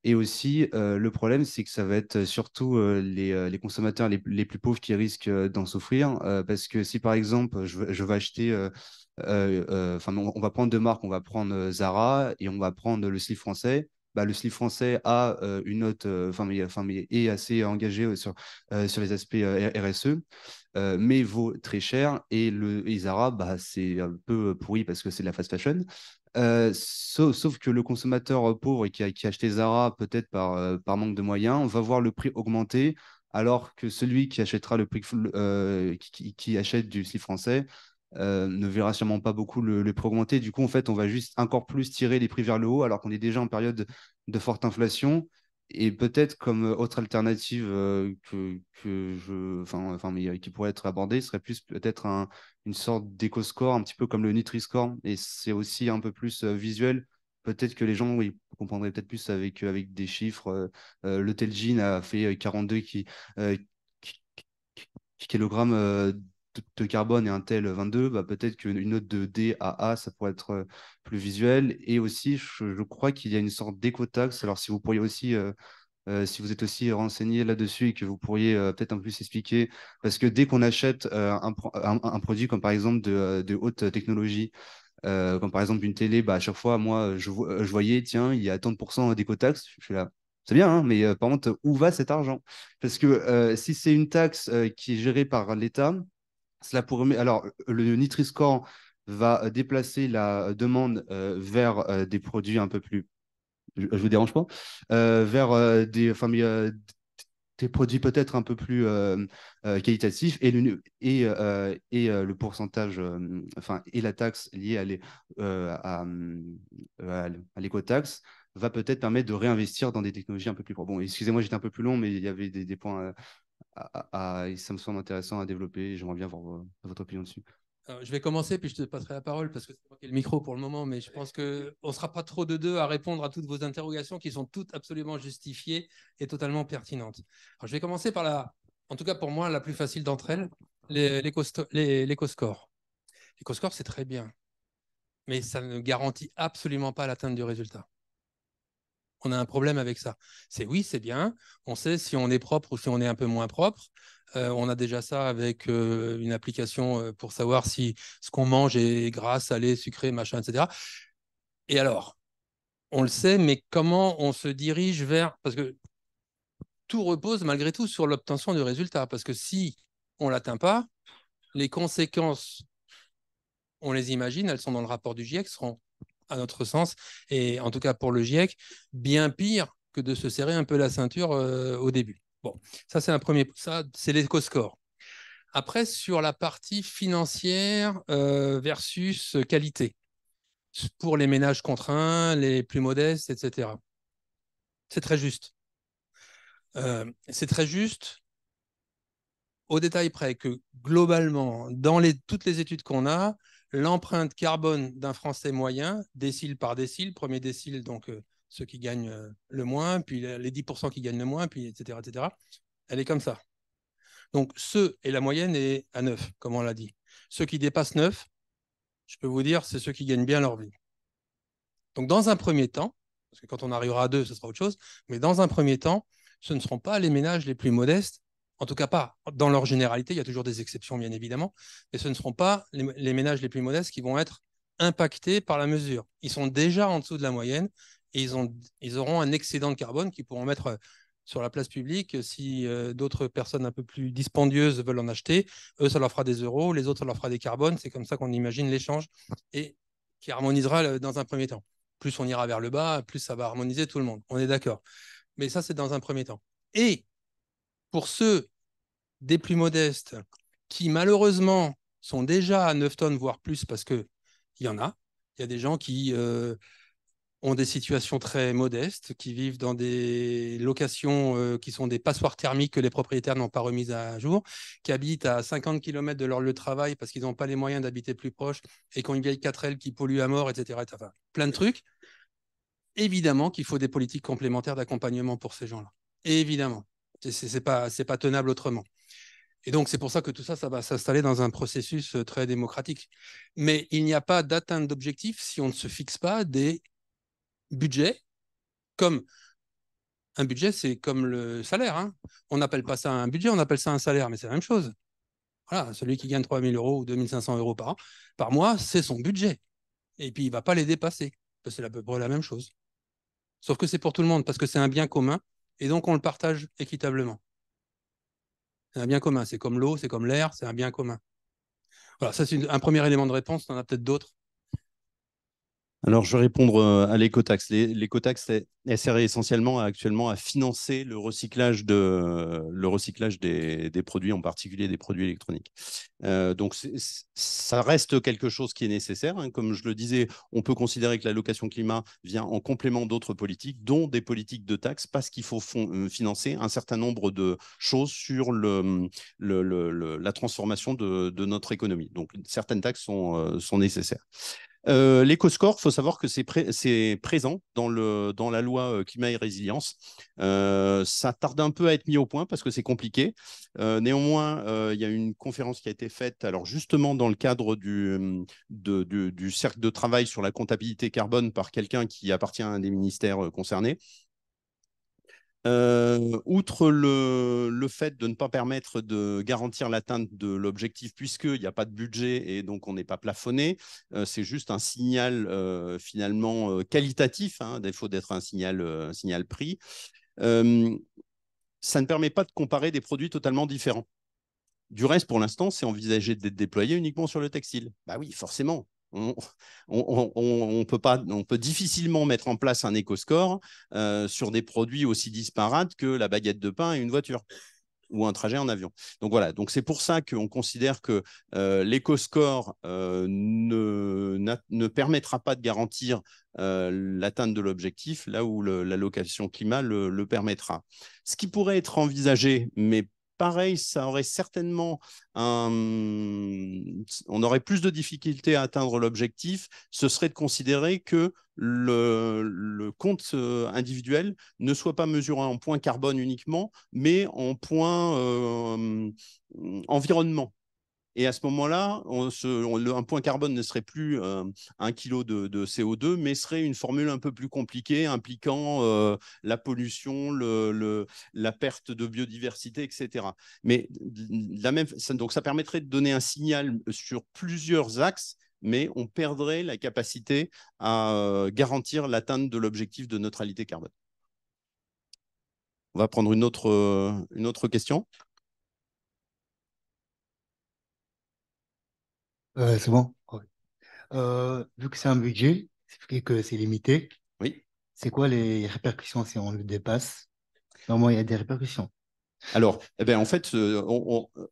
Et aussi, euh, le problème, c'est que ça va être euh, surtout euh, les, consommateurs les, plus pauvres qui risquent d'en souffrir. parce que si, par exemple, je, vais acheter... Enfin, on, va prendre deux marques, on va prendre Zara et on va prendre le slip français. Bah, le slip français a une note, enfin, est assez engagé sur, sur les aspects RSE, mais vaut très cher. Et le Zara, bah, c'est un peu pourri parce que c'est de la fast fashion. Euh, sauf, que le consommateur euh, pauvre qui a, qui acheté Zara peut-être par, euh, manque de moyens va voir le prix augmenter, alors que celui qui achètera le prix qui, achète du slip français ne verra sûrement pas beaucoup le, prix augmenter. Du coup, en fait, on va juste encore plus tirer les prix vers le haut, alors qu'on est déjà en période de forte inflation et peut-être comme autre alternative que, que, je, enfin, enfin, mais qui pourrait être abordée, serait plus peut-être un, une sorte d'éco-score, un petit peu comme le Nutri-Score, et c'est aussi un peu plus visuel. Peut-être que les gens, comprendraient peut-être plus avec, avec des chiffres. le Telgin a fait 42 qui, qui, de carbone et un tel 22, bah, peut-être qu'une note de D à A, ça pourrait être euh, plus visuel. Et aussi, je, crois qu'il y a une sorte d'écotaxe. Alors, si vous pourriez aussi, euh, euh, si vous êtes aussi renseigné là-dessus et que vous pourriez peut-être en plus expliquer, parce que dès qu'on achète un, produit comme par exemple de, haute technologie, comme par exemple une télé, bah, à chaque fois, moi, je, voyais, tiens, il y a 30% d'écotaxe. Je suis là, c'est bien, hein, mais par contre, où va cet argent Parce que si c'est une taxe qui est gérée par l'État, cela pourrait... Alors, le nutri va euh, déplacer la euh, demande euh, vers des produits un peu plus. Je, vous dérange pas Vers des, enfin, des produits peut-être un peu plus qualitatifs et pourcentage, enfin, et la taxe liée à, léco à, va peut-être permettre de réinvestir dans des technologies un peu plus propres. Bon, excusez-moi, j'étais un peu plus long, mais il y avait des points ça me semble intéressant à développer. J'aimerais bien voir euh, votre opinion dessus. Euh, je vais commencer, puis je te passerai la parole parce que c'est moi qui ai le micro pour le moment, mais je pense qu'on ne sera pas trop de deux à répondre à toutes vos interrogations qui sont toutes absolument justifiées et totalement pertinentes. je vais commencer par la, en tout cas pour moi, la plus facile d'entre elles, l'éco-score. L'éco-score, c'est très bien, mais ça ne garantit absolument pas l'atteinte du résultat on a un problème avec ça. C'est oui, c'est bien. On sait si on est propre ou si on est un peu moins propre. Euh, on a déjà ça avec euh, une application euh, pour savoir si ce qu'on mange est gras, salé, sucré, machin, etc. Et alors, on le sait, mais comment on se dirige vers... Parce que tout repose malgré tout sur l'obtention de résultats. Parce que si on ne l'atteint pas, les conséquences, on les imagine, elles sont dans le rapport du GIEC, seront à notre sens, et en tout cas pour le GIEC, bien pire que de se serrer un peu la ceinture euh, au début. Bon, ça c'est un premier, ça c'est l'éco-score. Après, sur la partie financière euh, versus qualité, pour les ménages contraints, les plus modestes, etc. C'est très juste. Euh, c'est très juste au détail près que globalement, dans les, toutes les études qu'on a, l'empreinte carbone d'un Français moyen, décile par décile, premier décile, donc euh, ceux euh, qui gagnent le moins, puis les 10% qui gagnent le moins, puis etc., etc. Elle est comme ça. Donc, ce et la moyenne est à 9, comme on l'a dit. Ceux qui dépassent 9, je peux vous dire, c'est ceux qui gagnent bien leur vie. Donc, dans un premier temps, parce que quand on arrivera à 2, ce sera autre chose, mais dans un premier temps, ce ne seront pas les ménages les plus modestes en tout cas pas dans leur généralité, il y a toujours des exceptions bien évidemment, mais ce ne seront pas les, ménages les plus modestes qui vont être impactés par la mesure. Ils sont déjà en dessous de la moyenne et ils, ont, ils auront un excédent de carbone qu'ils pourront mettre euh, sur la place publique. Si euh, d'autres personnes un peu plus dispendieuses veulent en acheter, eux, ça leur fera des euros, les autres, ça leur fera des carbones. C'est comme ça qu'on imagine l'échange et qui harmonisera euh, dans un premier temps. Plus on ira vers le bas, plus ça va harmoniser tout le monde. On est d'accord. Mais ça, c'est dans un premier temps. Et pour ceux des plus modestes qui malheureusement sont déjà à 9 tonnes, voire plus, parce qu'il y en a. Il y a des gens qui euh, ont des situations très modestes, qui vivent dans des locations euh, qui sont des passoires thermiques que les propriétaires n'ont pas remises à jour, qui habitent à 50 km de leur lieu de travail parce qu'ils n'ont pas les moyens d'habiter plus proche et qui ont une vieille 4L qui pollue à mort, etc. plein de trucs. Évidemment qu'il faut des politiques complémentaires d'accompagnement pour ces gens-là. Évidemment. C'est pas, pas tenable autrement. Et donc, c'est pour ça que tout ça, ça va s'installer dans un processus euh, très démocratique. Mais il n'y a pas d'atteinte d'objectif si on ne se fixe pas des budgets, comme un budget, c'est comme le salaire. Hein. On n'appelle pas ça un budget, on appelle ça un salaire, mais c'est la même chose. Voilà, celui qui gagne 3 000 euros ou 2 500 euros par, an, par mois, c'est son budget. Et puis, il ne va pas les dépasser. C'est à peu près la même chose. Sauf que c'est pour tout le monde, parce que c'est un bien commun et donc on le partage équitablement. C'est un bien commun, c'est comme l'eau, c'est comme l'air, c'est un bien commun. Voilà, ça c'est un premier élément de réponse, on en a peut-être d'autres alors, je vais répondre euh, à l'écotaxe. L'écotaxe, elle sert essentiellement actuellement à financer le recyclage, de, euh, le recyclage des, produits, en particulier des produits électroniques. Euh, donc, ça reste quelque chose qui est nécessaire. Hein. Comme je le disais, on peut considérer que l'allocation climat vient en complément d'autres politiques, dont des politiques de taxes, parce qu'il faut financer un certain nombre de choses sur la transformation de, notre économie. Donc, certaines taxes sont, sont nécessaires. Euh, L'ecoscore, il faut savoir que c'est présent dans, la loi euh, climat et résilience. Euh, ça tarde un peu à être mis au point parce que c'est compliqué. néanmoins, il y a une conférence qui a été faite, alors justement dans le cadre du, du cercle de travail sur la comptabilité carbone par quelqu'un qui appartient à un des ministères concernés. Euh, outre le, le, fait de ne pas permettre de garantir l'atteinte de l'objectif, puisqu'il n'y a pas de budget et donc on n'est pas plafonné, euh, c'est juste un signal euh, finalement qualitatif, hein, défaut d'être un signal, signal prix. ça ne permet pas de comparer des produits totalement différents. Du reste, pour l'instant, c'est envisagé d'être déployé uniquement sur le textile. Bah oui, forcément. On, peut pas, on, peut difficilement mettre en place un éco-score euh, sur des produits aussi disparates que la baguette de pain et une voiture ou un trajet en avion. Donc voilà, donc c'est pour ça qu'on considère que euh, l'éco-score euh, ne, permettra pas de garantir euh, l'atteinte de l'objectif, là où l'allocation climat le, le permettra. Ce qui pourrait être envisagé, mais Pareil, ça aurait certainement on aurait plus de difficultés à atteindre l'objectif. Ce serait de considérer que le, compte euh, individuel ne soit pas mesuré en points carbone uniquement, mais en points euh, environnement. Et à ce moment-là, un point carbone ne serait plus euh, un kilo de, CO2, mais serait une formule un peu plus compliquée impliquant euh, la pollution, la perte de biodiversité, etc. Mais donc ça permettrait de donner un signal sur plusieurs axes mais on perdrait la capacité à euh, garantir l'atteinte de l'objectif de neutralité carbone. On va prendre une autre, une autre question. c'est bon. Euh, vu que c'est un budget, c'est que c'est limité. C'est quoi les répercussions si on le dépasse Normalement, il y a des répercussions. Alors, eh ben, en fait, euh,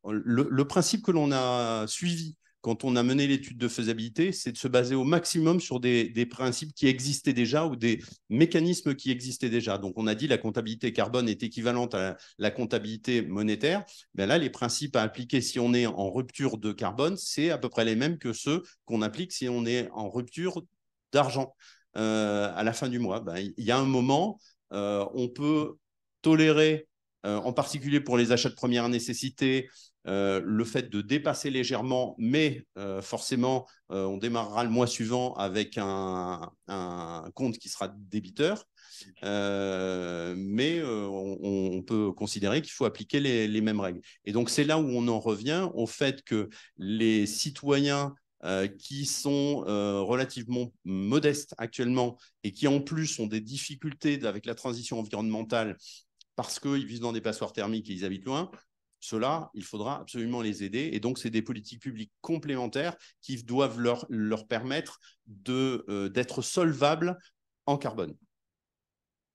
le, principe que l'on a suivi quand on a mené l'étude de faisabilité, c'est de se baser au maximum sur des, principes qui existaient déjà ou des mécanismes qui existaient déjà. Donc, on a dit la comptabilité carbone est équivalente à la, comptabilité monétaire. Ben là, les principes à appliquer si on est en rupture de carbone, c'est à peu près les mêmes que ceux qu'on applique si on est en rupture d'argent euh, à la fin du mois. Ben, il y a un moment, euh, on peut tolérer, euh, en particulier pour les achats de première nécessité, euh, le fait de dépasser légèrement, mais euh, forcément, euh, on démarrera le mois suivant avec un, compte qui sera débiteur. mais on, peut considérer qu'il faut appliquer les, les, mêmes règles. Et donc, c'est là où on en revient au fait que les citoyens qui sont relativement modestes actuellement et qui en plus ont des difficultés avec la transition environnementale parce qu'ils vivent dans des passoires thermiques et ils habitent loin, cela, il faudra absolument les aider. Et donc, c'est des politiques publiques complémentaires qui doivent leur, leur permettre euh, d'être solvables en carbone.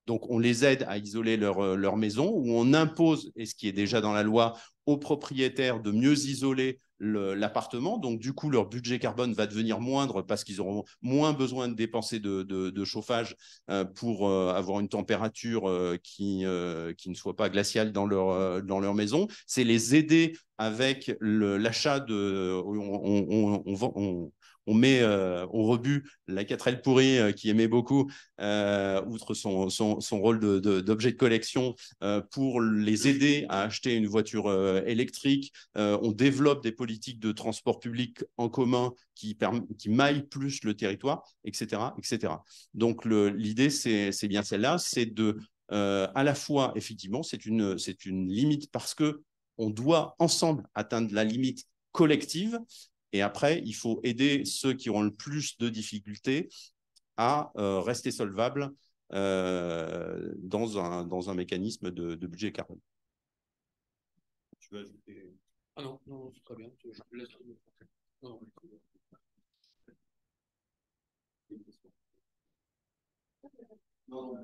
Donc, on les aide à isoler leur euh, maison ou on impose, et ce qui est déjà dans la loi, aux propriétaires de mieux isoler l'appartement. Donc, du coup, leur budget carbone va devenir moindre parce qu'ils auront moins besoin de dépenser de, chauffage euh, pour euh, avoir une température euh, qui, qui ne soit pas glaciale dans leur, dans leur maison. C'est les aider avec l'achat de... On, on met au euh, rebut la 4 pourrie euh, qui aimait beaucoup, euh, outre son, rôle d'objet de, collection, pour les aider à acheter une voiture électrique. on développe des politiques de transport public en commun qui, qui maillent plus le territoire, etc. etc. Donc l'idée, c'est bien celle-là, c'est de... à la fois, effectivement, c'est une, une limite parce que on doit ensemble atteindre la limite collective, et après, il faut aider ceux qui ont le plus de difficultés à euh, rester solvables euh, dans, un, dans un mécanisme de, de budget carbone. Tu veux ajouter Ah non, non c'est très bien. Je laisse... non, non. non. Euh,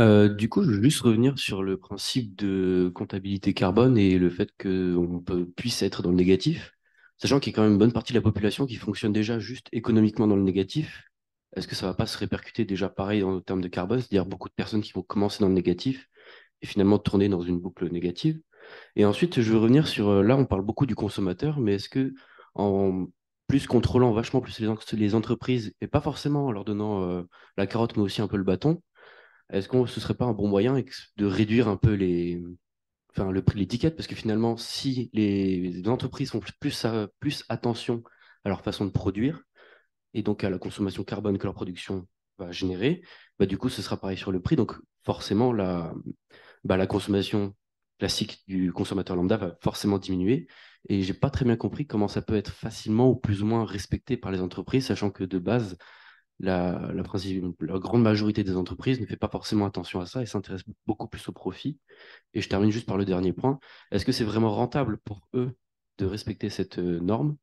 euh, du coup, je veux juste revenir sur le principe de comptabilité carbone et le fait qu'on puisse être dans le négatif, sachant qu'il y a quand même une bonne partie de la population qui fonctionne déjà juste économiquement dans le négatif. Est-ce que ça ne va pas se répercuter déjà pareil en termes de carbone, c'est-à-dire beaucoup de personnes qui vont commencer dans le négatif et finalement tourner dans une boucle négative Et ensuite, je veux revenir sur, euh, là, on parle beaucoup du consommateur, mais est-ce que en plus contrôlant vachement plus les, entreprises et pas forcément en leur donnant euh, la carotte mais aussi un peu le bâton, est-ce qu'on ce serait pas un bon moyen de réduire un peu les, enfin, le prix de l'étiquette Parce que finalement, si les entreprises font plus, plus attention à leur façon de produire et donc à la consommation carbone que leur production va générer, bah, du coup, ce sera pareil sur le prix. Donc, forcément, la, bah, la consommation classique du consommateur lambda va forcément diminuer. Et j'ai pas très bien compris comment ça peut être facilement ou plus ou moins respecté par les entreprises, sachant que de base, la, grande majorité des entreprises ne fait pas forcément attention à ça et s'intéresse beaucoup plus au profit. Et je termine juste par le dernier point. Est-ce que c'est vraiment rentable pour eux de respecter cette euh, norme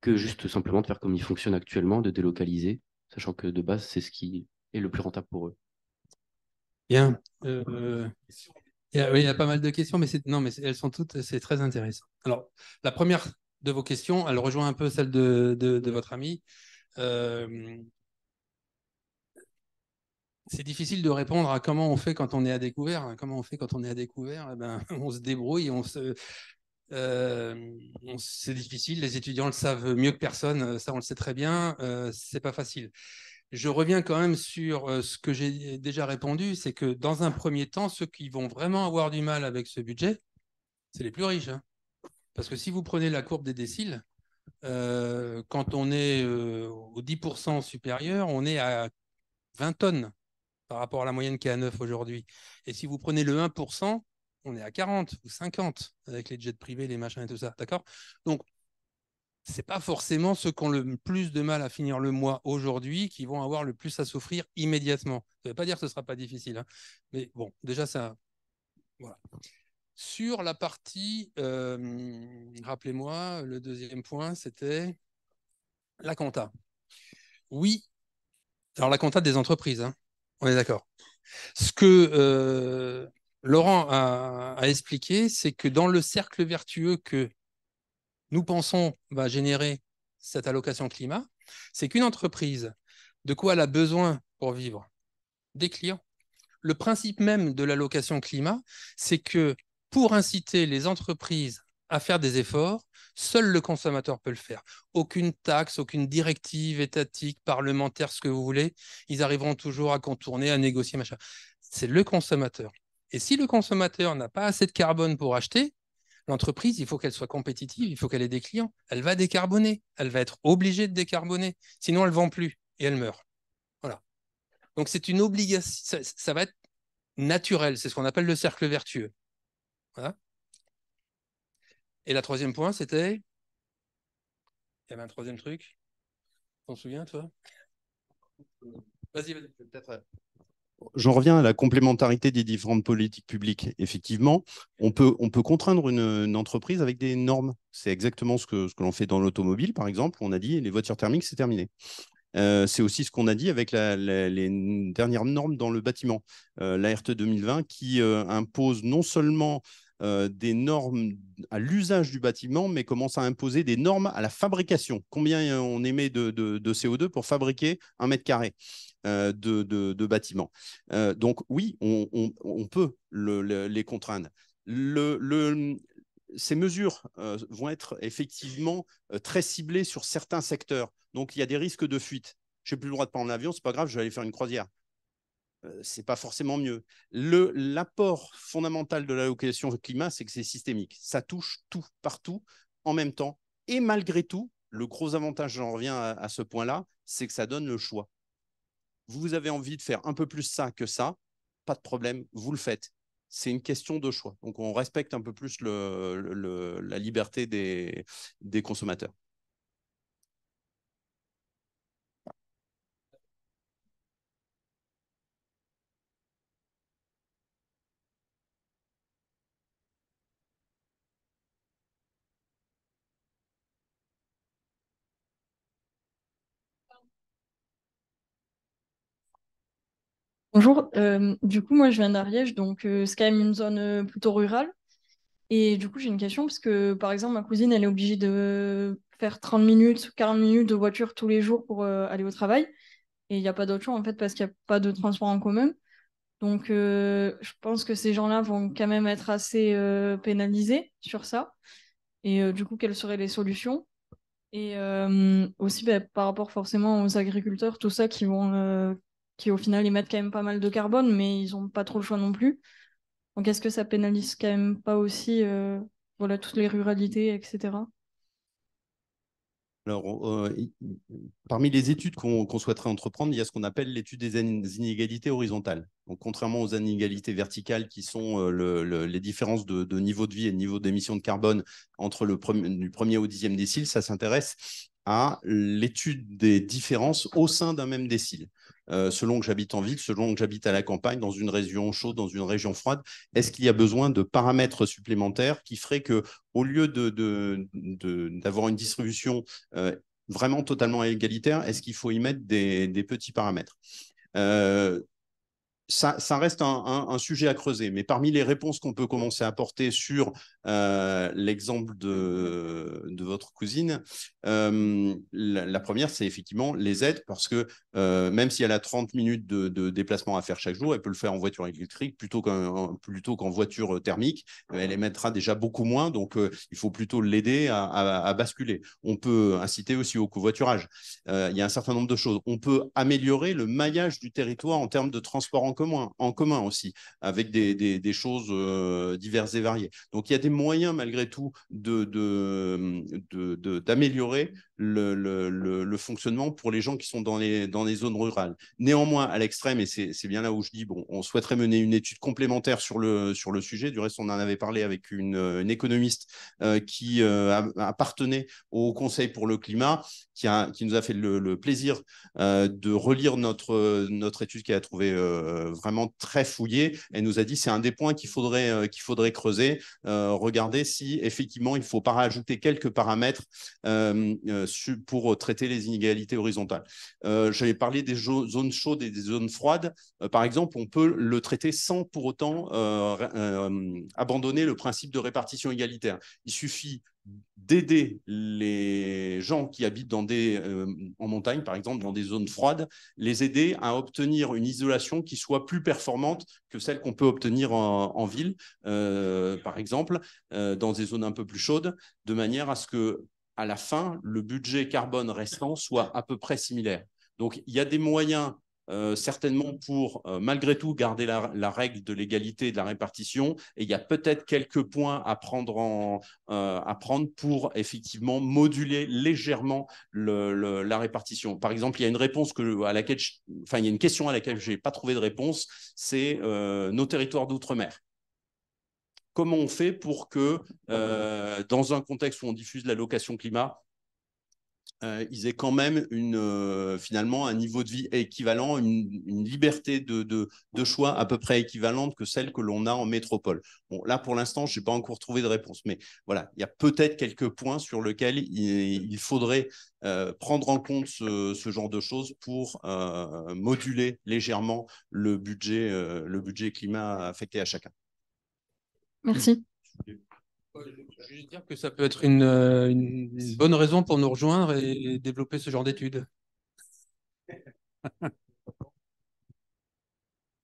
que juste simplement de faire comme ils fonctionne actuellement, de délocaliser, sachant que de base, c'est ce qui est le plus rentable pour eux Bien. Euh, il y, a, pas mal de questions, mais non, mais elles sont toutes, c'est très intéressant. Alors, la première de vos questions, elle rejoint un peu celle de, de votre ami. Euh, c'est difficile de répondre à comment on fait quand on est à découvert. Hein. Comment on fait quand on est à découvert eh ben, On se débrouille, on se... Euh, c'est difficile, les étudiants le savent mieux que personne, euh, ça on le sait très bien, c'est pas facile. Je reviens quand même sur ce que j'ai déjà répondu, c'est que dans un premier temps, ceux qui vont vraiment avoir du mal avec ce budget, c'est les plus riches. Hein. Parce que si vous prenez la courbe des déciles, euh, quand on est euh, au 10% supérieur, on est à 20 tonnes par rapport à la moyenne qui est à 9 aujourd'hui. Et si vous prenez le 1%, on est à 40 ou 50 avec les jets privés, les machins et tout ça. D'accord Donc, c'est pas forcément ceux qui ont le plus de mal à finir le mois aujourd'hui qui vont avoir le plus à souffrir immédiatement. Ça ne veut pas dire que ce ne sera pas difficile, hein. mais bon, déjà ça, voilà sur la partie, euh, rappelez-moi, le deuxième point, c'était la compta. Oui, alors la compta des entreprises, hein. on est d'accord. Ce que euh, Laurent a, a expliqué, c'est que dans le cercle vertueux que nous pensons va générer cette allocation climat, c'est qu'une entreprise, de quoi elle a besoin pour vivre Des clients. Le principe même de l'allocation climat, c'est que pour inciter les entreprises à faire des efforts, seul le consommateur peut le faire. Aucune taxe, aucune directive étatique, parlementaire, ce que vous voulez, ils arriveront toujours à contourner, à négocier, machin. C'est le consommateur. Et si le consommateur n'a pas assez de carbone pour acheter, l'entreprise, il faut qu'elle soit compétitive, il faut qu'elle ait des clients. Elle va décarboner, elle va être obligée de décarboner, sinon elle ne vend plus et elle meurt. Voilà. Donc c'est une obligation, ça va être naturel, c'est ce qu'on appelle le cercle vertueux. Voilà. Et la troisième point, c'était. Il y avait un troisième truc. T'en souviens, toi Vas-y, vas-y, peut-être. Euh, J'en reviens à la complémentarité des différentes politiques publiques. Effectivement, on peut, on peut contraindre une, entreprise avec des normes. C'est exactement ce que, ce que l'on fait dans l'automobile, par exemple. On a dit les voitures thermiques, c'est terminé. Euh, c'est aussi ce qu'on a dit avec les dernières normes dans le bâtiment, euh, La l'ART 2020, qui euh, impose non seulement des normes à l'usage du bâtiment, mais commence à imposer des normes à la fabrication. Combien on émet de, CO2 pour fabriquer un mètre carré de, bâtiment Donc oui, on, peut les contraindre. le, ces mesures euh, vont être effectivement euh, très ciblées sur certains secteurs. Donc, il y a des risques de fuite. Je n'ai plus le droit de prendre l'avion, n'est pas grave, je vais aller faire une croisière. Euh, ce n'est pas forcément mieux. L'apport fondamental de la l'allocation climat, c'est que c'est systémique. Ça touche tout, partout, en même temps. Et malgré tout, le gros avantage, j'en reviens à ce point-là, c'est que ça donne le choix. Vous avez envie de faire un peu plus ça que ça, pas de problème, vous le faites c'est une question de choix. Donc on respecte un peu plus la liberté des consommateurs. Bonjour, euh, du coup moi je viens d'Ariège, donc euh, c'est quand même une zone euh, plutôt rurale. Et du coup j'ai une question parce que par exemple ma cousine elle est obligée de faire 30 minutes, 40 minutes de voiture tous les jours pour aller au travail. Et il n'y a pas d'autre choix en fait parce qu'il n'y a pas de transport en commun. Donc je pense que ces gens-là vont quand même être assez pénalisés sur ça. Et du coup quelles seraient les solutions Et aussi ben, par rapport forcément aux agriculteurs, tout ça qui vont qui au final émettent quand même pas mal de carbone, mais ils n'ont pas trop le choix non plus. Donc est-ce que ça pénalise quand même pas aussi euh, voilà, toutes les ruralités, etc. Alors, euh, parmi les études qu'on souhaiterait entreprendre, il y a ce qu'on appelle l'étude des inégalités horizontales. Donc, contrairement aux inégalités verticales qui sont euh, les différences de, niveau de vie et de niveau d'émission de carbone entre le premier, du premier au dixième décile, ça s'intéresse à l'étude des différences au sein d'un même décile. Euh, selon que j'habite en ville, selon que j'habite à la campagne, dans une région chaude, dans une région froide Est-ce qu'il y a besoin de paramètres supplémentaires qui feraient que, au lieu d'avoir de, de, une distribution euh, vraiment totalement égalitaire, est-ce qu'il faut y mettre des, petits paramètres euh, ça, reste un, sujet à creuser, mais parmi les réponses qu'on peut commencer à apporter sur euh, l'exemple de, de, votre cousine, euh, la, première, c'est effectivement les aides, parce que euh, même si elle a 30 minutes de, déplacement à faire chaque jour, elle peut le faire en voiture électrique plutôt qu'en voiture thermique. Elle émettra déjà beaucoup moins, donc il faut plutôt l'aider à, à, basculer. On peut inciter aussi au covoiturage. il y a un certain nombre de choses. On peut améliorer le maillage du territoire en termes de transport en en commun, aussi, avec des, choses euh, diverses et variées. Donc il y a des moyens malgré tout de, d'améliorer le, fonctionnement pour les gens qui sont dans les, dans les zones rurales. Néanmoins, à l'extrême, et c'est bien là où je dis, bon, on souhaiterait mener une étude complémentaire sur le, sur le sujet. Du reste, on en avait parlé avec une, économiste euh, qui euh, appartenait au Conseil pour le climat, qui, a, qui nous a fait le, plaisir euh, de relire notre, notre étude qu'elle a trouvé vraiment très fouillée. Elle nous a dit, c'est un des points qu'il faudrait, qu'il faudrait creuser, regarder si effectivement il ne faut pas rajouter quelques paramètres pour euh, traiter les inégalités horizontales. Euh, J'avais parlé des zones chaudes et des zones froides. Euh, par exemple, on peut le traiter sans pour autant abandonner le principe de répartition égalitaire. Il suffit d'aider les gens qui habitent dans des, en montagne, par exemple, dans des zones froides, les aider à obtenir une isolation qui soit plus performante que celle qu'on peut obtenir en, ville, par exemple, dans des zones un peu plus chaudes, de manière à ce que à la fin, le budget carbone restant soit à peu près similaire. Donc, il y a des moyens euh, certainement pour, euh, malgré tout, garder la, règle de l'égalité de la répartition. Et il y a peut-être quelques points à prendre, euh, pour effectivement moduler légèrement la répartition. Par exemple, il y a une réponse à laquelle, enfin, il y a une question à laquelle je n'ai pas trouvé de réponse, c'est nos territoires d'outre-mer comment on fait pour que, euh, dans un contexte où on diffuse la location climat, euh, ils aient quand même une, euh, finalement un niveau de vie équivalent, une, liberté de, choix à peu près équivalente que celle que l'on a en métropole. Bon, là, pour l'instant, je n'ai pas encore trouvé de réponse, mais voilà, il y a peut-être quelques points sur lesquels il, faudrait prendre en compte ce, ce, genre de choses pour moduler légèrement le budget, le budget climat affecté à chacun. Merci. Je veux dire que ça peut être euh, une, bonne raison pour nous rejoindre et développer ce genre d'études.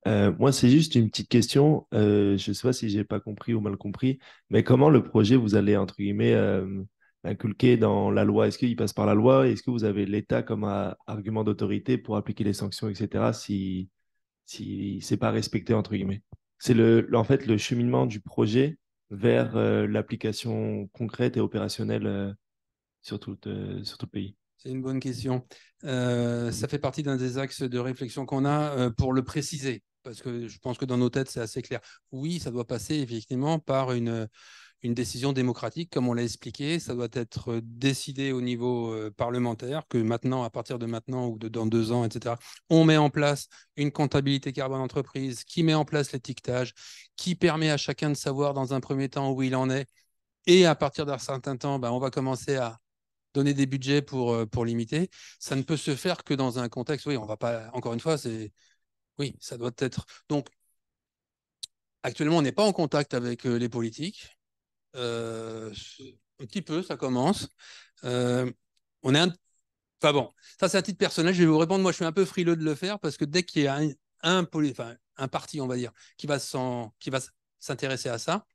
Euh, moi, c'est juste une petite question. Euh, je ne sais pas si j'ai pas compris ou mal compris, mais comment le projet vous allez entre guillemets inculquer dans la loi Est-ce qu'il passe par la loi Est-ce que vous avez l'État comme argument d'autorité pour appliquer les sanctions, etc. Si si c'est pas respecté entre guillemets c'est le, en fait le cheminement du projet vers euh, l'application concrète et opérationnelle euh, sur, tout, euh, sur, tout, le pays C'est une bonne question. ça fait partie d'un des axes de réflexion qu'on a pour le préciser, parce que je pense que dans nos têtes, c'est assez clair. Oui, ça doit passer effectivement par une une décision démocratique, comme on l'a expliqué. Ça doit être euh, décidé au niveau euh, parlementaire, que maintenant, à partir de maintenant ou de, dans deux ans, etc., on met en place une comptabilité carbone entreprise qui met en place l'étiquetage, qui permet à chacun de savoir dans un premier temps où il en est. Et à partir d'un certain temps, ben, on va commencer à donner des budgets pour, euh, pour limiter. Ça ne peut se faire que dans un contexte, oui, on va pas, encore une fois, c'est... Oui, ça doit être. Donc, actuellement, on n'est pas en contact avec les politiques. Euh, un petit peu, ça commence. Euh, on est bon, ça c'est un titre personnel, je vais vous répondre, moi je suis un peu frileux de le faire parce que dès qu'il y a un, parti, on va dire, qui va s'intéresser à ça,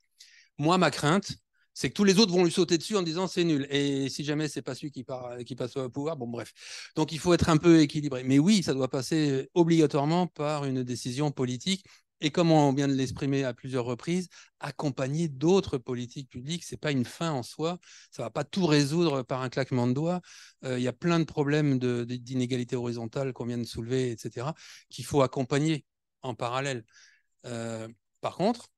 moi ma crainte, c'est que tous les autres vont lui sauter dessus en disant c'est nul. Et si jamais c'est pas celui qui, qui passe au pouvoir, bon bref. Donc il faut être un peu équilibré. Mais oui, ça doit passer obligatoirement par une décision politique et comme on vient de l'exprimer à plusieurs reprises, accompagner d'autres politiques publiques. Ce n'est pas une fin en soi. Ça ne va pas tout résoudre par un claquement de doigts. Euh, il y a plein de problèmes d'inégalité horizontale qu'on vient de soulever, etc., qu'il faut accompagner en parallèle. Euh, par contre,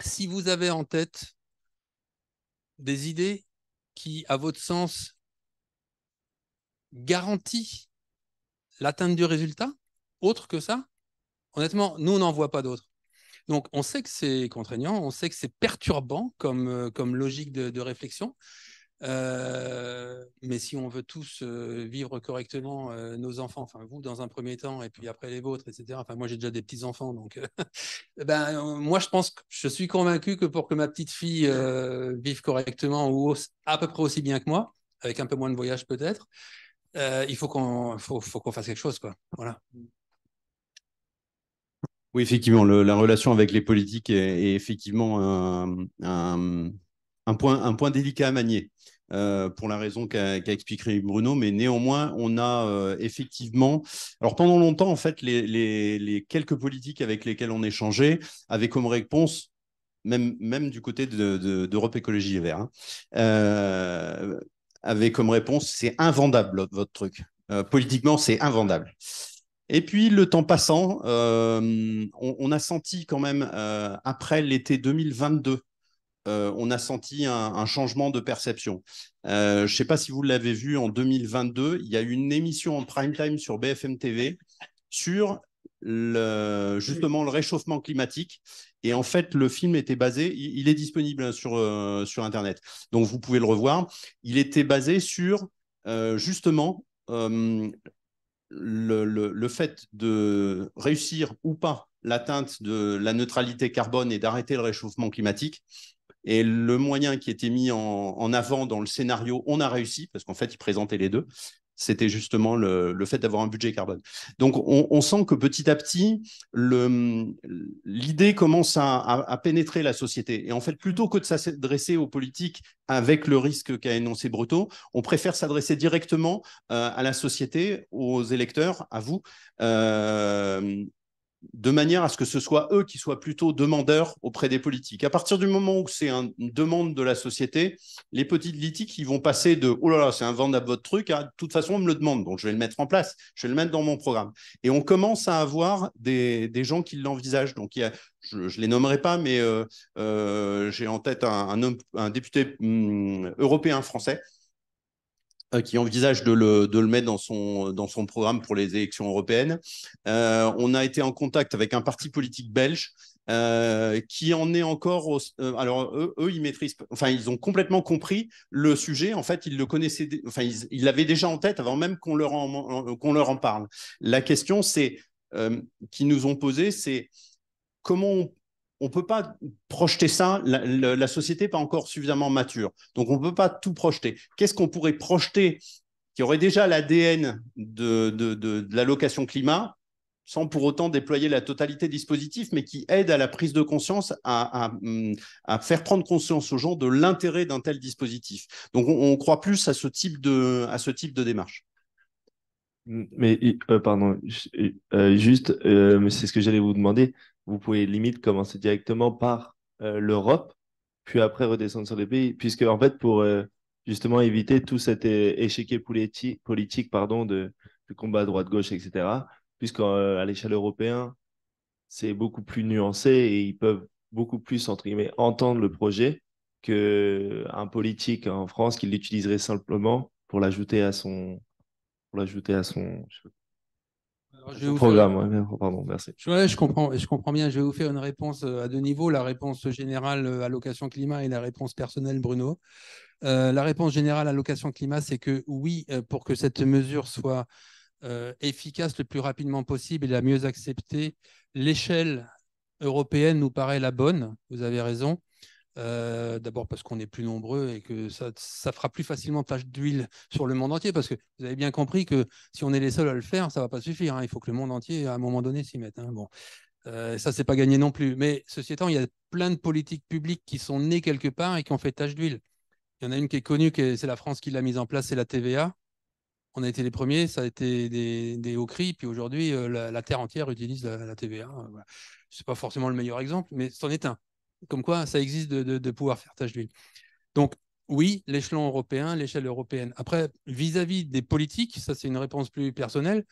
si vous avez en tête des idées qui, à votre sens, garantissent l'atteinte du résultat, autre que ça, honnêtement, nous, on n'en voit pas d'autres. Donc, on sait que c'est contraignant, on sait que c'est perturbant comme, euh, comme logique de, réflexion. Euh, mais si on veut tous euh, vivre correctement nos enfants, enfin vous dans un premier temps et puis après les vôtres, etc. Enfin moi j'ai déjà des petits enfants donc ben moi je pense que je suis convaincu que pour que ma petite fille vive correctement ou à peu près aussi bien que moi, avec un peu moins de voyage peut-être, il faut qu'on faut, qu'on fasse quelque chose quoi. Voilà. Oui, effectivement, la relation avec les politiques est, effectivement un, point, délicat à manier. Euh, pour la raison qu'a expliqué Bruno, mais néanmoins, on a euh, effectivement. Alors, pendant longtemps, en fait, les, quelques politiques avec lesquelles on échangeait avaient comme réponse, même, du côté d'Europe de, Écologie et Vert, hein, euh, avaient comme réponse c'est invendable, votre truc. politiquement, c'est invendable. Et puis, le temps passant, euh, on, a senti quand même, euh, après l'été 2022, euh, on a senti un, changement de perception. je ne sais pas si vous l'avez vu, en 2022, il y a eu une émission en prime time sur BFM TV sur le, justement le réchauffement climatique. Et en fait, le film était basé, il, est disponible hein, sur, sur Internet, donc vous pouvez le revoir. Il était basé sur justement le, le, fait de réussir ou pas l'atteinte de la neutralité carbone et d'arrêter le réchauffement climatique. Et le moyen qui était mis en, en avant dans le scénario On a réussi, parce qu'en fait, il présentait les deux, c'était justement le, fait d'avoir un budget carbone. Donc on, sent que petit à petit, l'idée commence à, pénétrer la société. Et en fait, plutôt que de s'adresser aux politiques avec le risque qu'a énoncé Breton, on préfère s'adresser directement euh, à la société, aux électeurs, à vous, euh, de manière à ce que ce soit eux qui soient plutôt demandeurs auprès des politiques. À partir du moment où c'est une demande de la société, les petites litiques, vont passer de « oh là là, c'est un vendable votre truc à « de toute façon, on me le demande, donc je vais le mettre en place, je vais le mettre dans mon programme ». Et on commence à avoir des, gens qui l'envisagent. Donc, je ne les nommerai pas, mais euh, euh, j'ai en tête un, député hmm, européen français euh, qui envisage de le, de le mettre dans son, dans son programme pour les élections européennes. Euh, on a été en contact avec un parti politique belge euh, qui en est encore. alors, eux, ils maîtrisent. Enfin, ils ont complètement compris le sujet. En fait, ils le connaissaient. Enfin, ils, l'avaient déjà en tête avant même qu'on leur, qu'on leur en parle. La question, c'est qui nous ont posée, c'est comment on on ne peut pas projeter ça. La, société n'est pas encore suffisamment mature. Donc, on ne peut pas tout projeter. Qu'est-ce qu'on pourrait projeter qui aurait déjà l'ADN de, de, de, l'allocation climat, sans pour autant déployer la totalité dispositif, mais qui aide à la prise de conscience, à, faire prendre conscience aux gens de l'intérêt d'un tel dispositif. Donc, on, croit plus à ce type de, à ce type de démarche. Mais, euh, pardon, euh, juste, euh, c'est ce que j'allais vous demander, vous pouvez limite commencer directement par euh, l'Europe, puis après redescendre sur les pays, puisque en fait, pour euh, justement éviter tout cet euh, échec politique pardon, de, combat droite-gauche, etc., puisqu'à l'échelle européenne, c'est beaucoup plus nuancé et ils peuvent beaucoup plus, entendre le projet qu'un politique en France qui l'utiliserait simplement pour l'ajouter à son pour l'ajouter à son ah, je programme, je, comprends, je comprends bien. Je vais vous faire une réponse euh, à deux niveaux la réponse générale à euh, allocation climat et la réponse personnelle, Bruno. Euh, la réponse générale à allocation climat, c'est que oui, pour que cette mesure soit efficace le plus rapidement possible et la mieux acceptée, l'échelle européenne nous paraît la bonne. Vous avez raison. Euh, d'abord parce qu'on est plus nombreux et que ça, fera plus facilement tâche d'huile sur le monde entier, parce que vous avez bien compris que si on est les seuls à le faire, ça ne va pas suffire. Hein. Il faut que le monde entier, à un moment donné, s'y mette. Hein. Bon. Euh, ça, c'est pas gagné non plus. Mais ceci étant, il y a plein de politiques publiques qui sont nées quelque part et qui ont fait tâche d'huile. Il y en a une qui est connue, c'est la France qui l'a mise en place, c'est la TVA. On a été les premiers, ça a été des, hauts cris, puis aujourd'hui, euh, la, Terre entière utilise la, TVA. c'est Ce n'est pas forcément le meilleur exemple, mais c'en est un. Comme quoi, ça existe de, pouvoir faire tâche d'huile. Donc, oui, l'échelon européen, l'échelle européenne. Après, vis-à-vis des politiques, ça c'est une réponse plus personnelle.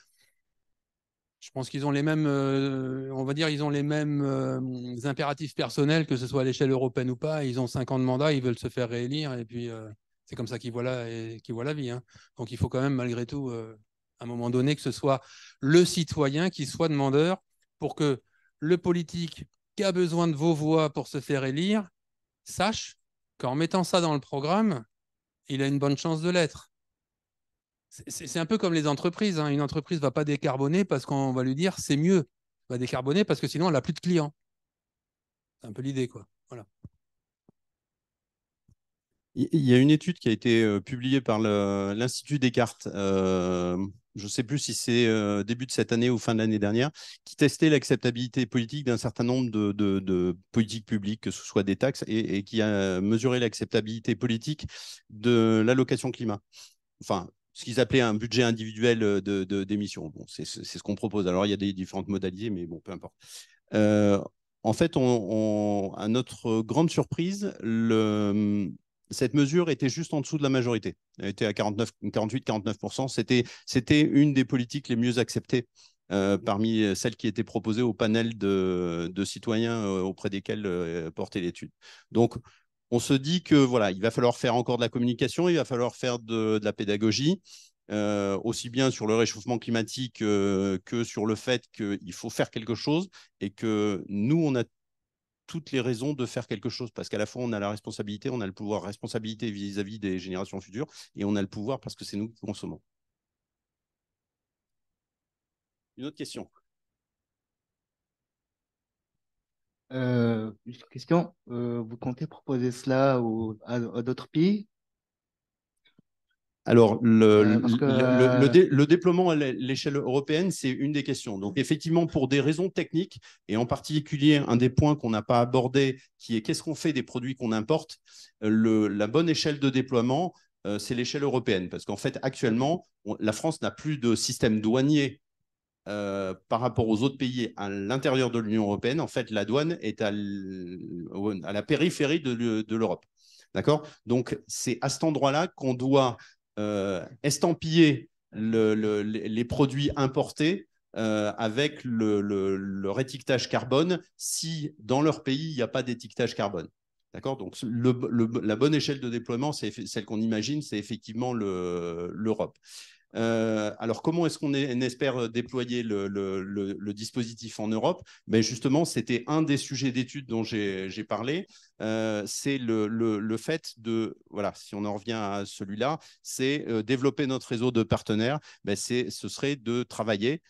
Je pense qu'ils ont les mêmes, euh, on va dire, ils ont les mêmes euh, impératifs personnels, que ce soit à l'échelle européenne ou pas. Ils ont 50 mandats, ils veulent se faire réélire, et puis euh, c'est comme ça qu'ils voient, la, et, voient la vie. Hein. Donc il faut quand même, malgré tout, à un moment donné, que ce soit le citoyen qui soit demandeur pour que le politique qui a besoin de vos voix pour se faire élire sache qu'en mettant ça dans le programme, il a une bonne chance de l'être. C'est un peu comme les entreprises. Hein. Une entreprise ne va pas décarboner parce qu'on va lui dire c'est mieux. Elle va décarboner parce que sinon, elle n'a plus de clients. C'est un peu l'idée, quoi. Voilà. Il y a une étude qui a été euh, publiée par l'Institut Descartes, euh, je ne sais plus si c'est euh, début de cette année ou fin de l'année dernière, qui testait l'acceptabilité politique d'un certain nombre de, politiques publiques, que ce soit des taxes, et, qui a mesuré l'acceptabilité politique de l'allocation climat. Enfin, ce qu'ils appelaient un budget individuel d'émission. De, bon, c'est ce qu'on propose. Alors, il y a des différentes modalités, mais bon, peu importe. en fait, à notre grande surprise, le, cette mesure était juste en dessous de la majorité. Elle était à 48-49%. C'était, c'était une des politiques les mieux acceptées euh, parmi celles qui étaient proposées au panel de, citoyens euh, auprès desquels euh, portait l'étude. Donc, on se dit que voilà, il va falloir faire encore de la communication, il va falloir faire de, la pédagogie. aussi bien sur le réchauffement climatique que sur le fait qu'il faut faire quelque chose et que nous, on a toutes les raisons de faire quelque chose, parce qu'à la fois, on a la responsabilité, on a le pouvoir, responsabilité vis-à-vis des générations futures, et on a le pouvoir parce que c'est nous qui consommons. Une autre question autre euh, Question, euh, vous comptez proposer cela à d'autres pays alors, le, le, déploiement à l'échelle européenne, c'est une des questions. Donc, effectivement, pour des raisons techniques, et en particulier un des points qu'on n'a pas abordé, qui est qu'est-ce qu'on fait des produits qu'on importe, la bonne échelle de déploiement, euh, c'est l'échelle européenne. Parce qu'en fait, actuellement, la France n'a plus de système douanier euh, par rapport aux autres pays à l'intérieur de l'Union européenne. En fait, la douane est à, la périphérie de, de l'Europe. D'accord Donc, c'est à cet endroit-là qu'on doit euh, estampiller les produits importés euh, avec le, le, leur étiquetage carbone si dans leur pays, il n'y a pas d'étiquetage carbone. D'accord Donc, la bonne échelle de déploiement, c'est celle qu'on imagine, c'est effectivement l'Europe. Euh, alors, comment est-ce qu'on espère déployer le, dispositif en Europe ben Justement, c'était un des sujets d'étude dont j'ai parlé c'est le, fait de, voilà, si on en revient à celui-là, c'est développer notre réseau de partenaires, ben c'est, ce serait de travailler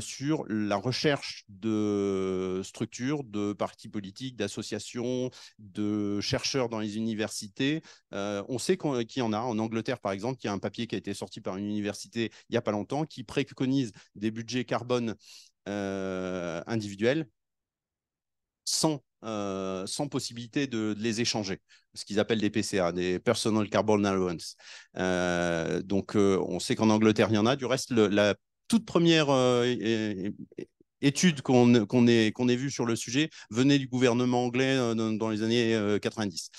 sur la recherche de structures, de partis politiques, d'associations, de chercheurs dans les universités. on sait qu'il y en a. En Angleterre, par exemple, il y a un papier qui a été sorti par une université il n'y a pas longtemps qui préconise des budgets carbone individuels sans euh, sans possibilité de, les échanger, ce qu'ils appellent des PCA, des Personal Carbon Allowance. Euh, donc, euh, on sait qu'en Angleterre, il y en a. Du reste, la toute première étude qu'on ait, vue sur le sujet venait du gouvernement anglais dans les années 90.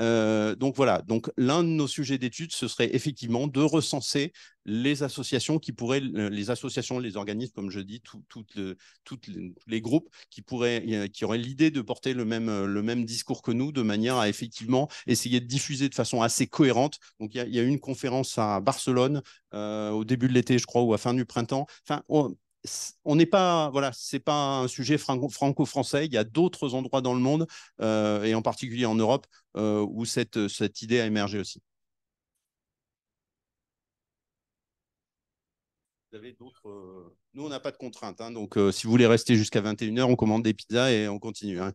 Euh, donc voilà, donc l'un de nos sujets d'étude, ce serait effectivement de recenser les associations qui pourraient, les associations, les organismes, comme je dis, tous les groupes qui, pourraient, euh, qui auraient l'idée de porter euh, le même, discours que nous, de manière à effectivement essayer de diffuser de façon assez cohérente. Donc il y, a, eu une conférence à Barcelone au début de l'été, je crois, ou à fin du printemps on n'est pas, voilà, c'est pas un sujet franco-français. Il y a d'autres endroits dans le monde, euh, et en particulier en Europe, euh, où cette, idée a émergé aussi. Euh, Nous, on n'a pas de contraintes. Hein, donc, si vous voulez rester jusqu'à 21h, on commande des pizzas et on continue. Hein. De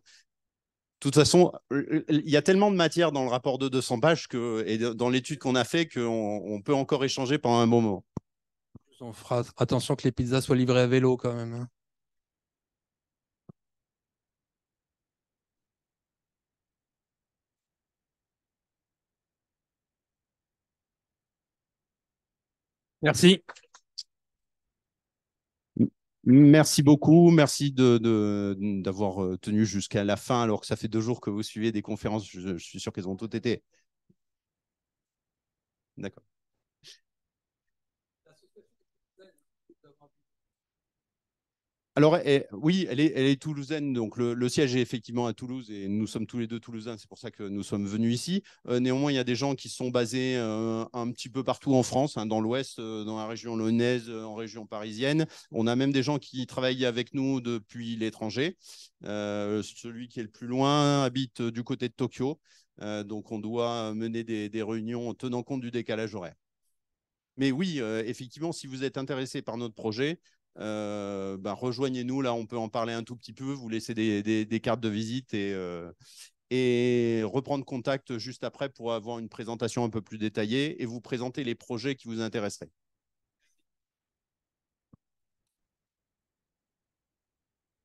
toute façon, il y a tellement de matière dans le rapport de 200 pages et dans l'étude qu'on a fait qu'on peut encore échanger pendant un bon moment on fera attention que les pizzas soient livrées à vélo quand même. Hein. Merci. Merci beaucoup, merci d'avoir de, d'avoir euh, tenu jusqu'à la fin alors que ça fait deux jours que vous suivez des conférences, je suis sûr qu'elles ont toutes été. D'accord. Alors, eh, eh, oui, elle est, toulousaine, donc le, siège est effectivement à Toulouse et nous sommes tous les deux toulousains, c'est pour ça que nous sommes venus ici. Euh, néanmoins, il y a des gens qui sont basés euh, un petit peu partout en France, hein, dans l'Ouest, euh, dans la région lyonnaise, en région parisienne. On a même des gens qui travaillent avec nous depuis l'étranger. celui qui est le plus loin habite du côté de Tokyo, donc on doit mener des, réunions en tenant compte du décalage horaire. Mais oui, effectivement, si vous êtes intéressé par notre projet, euh, bah, rejoignez-nous. Là, on peut en parler un tout petit peu, vous laisser des, cartes de visite euh, et reprendre contact juste après pour avoir une présentation un peu plus détaillée et vous présenter les projets qui vous intéresseraient.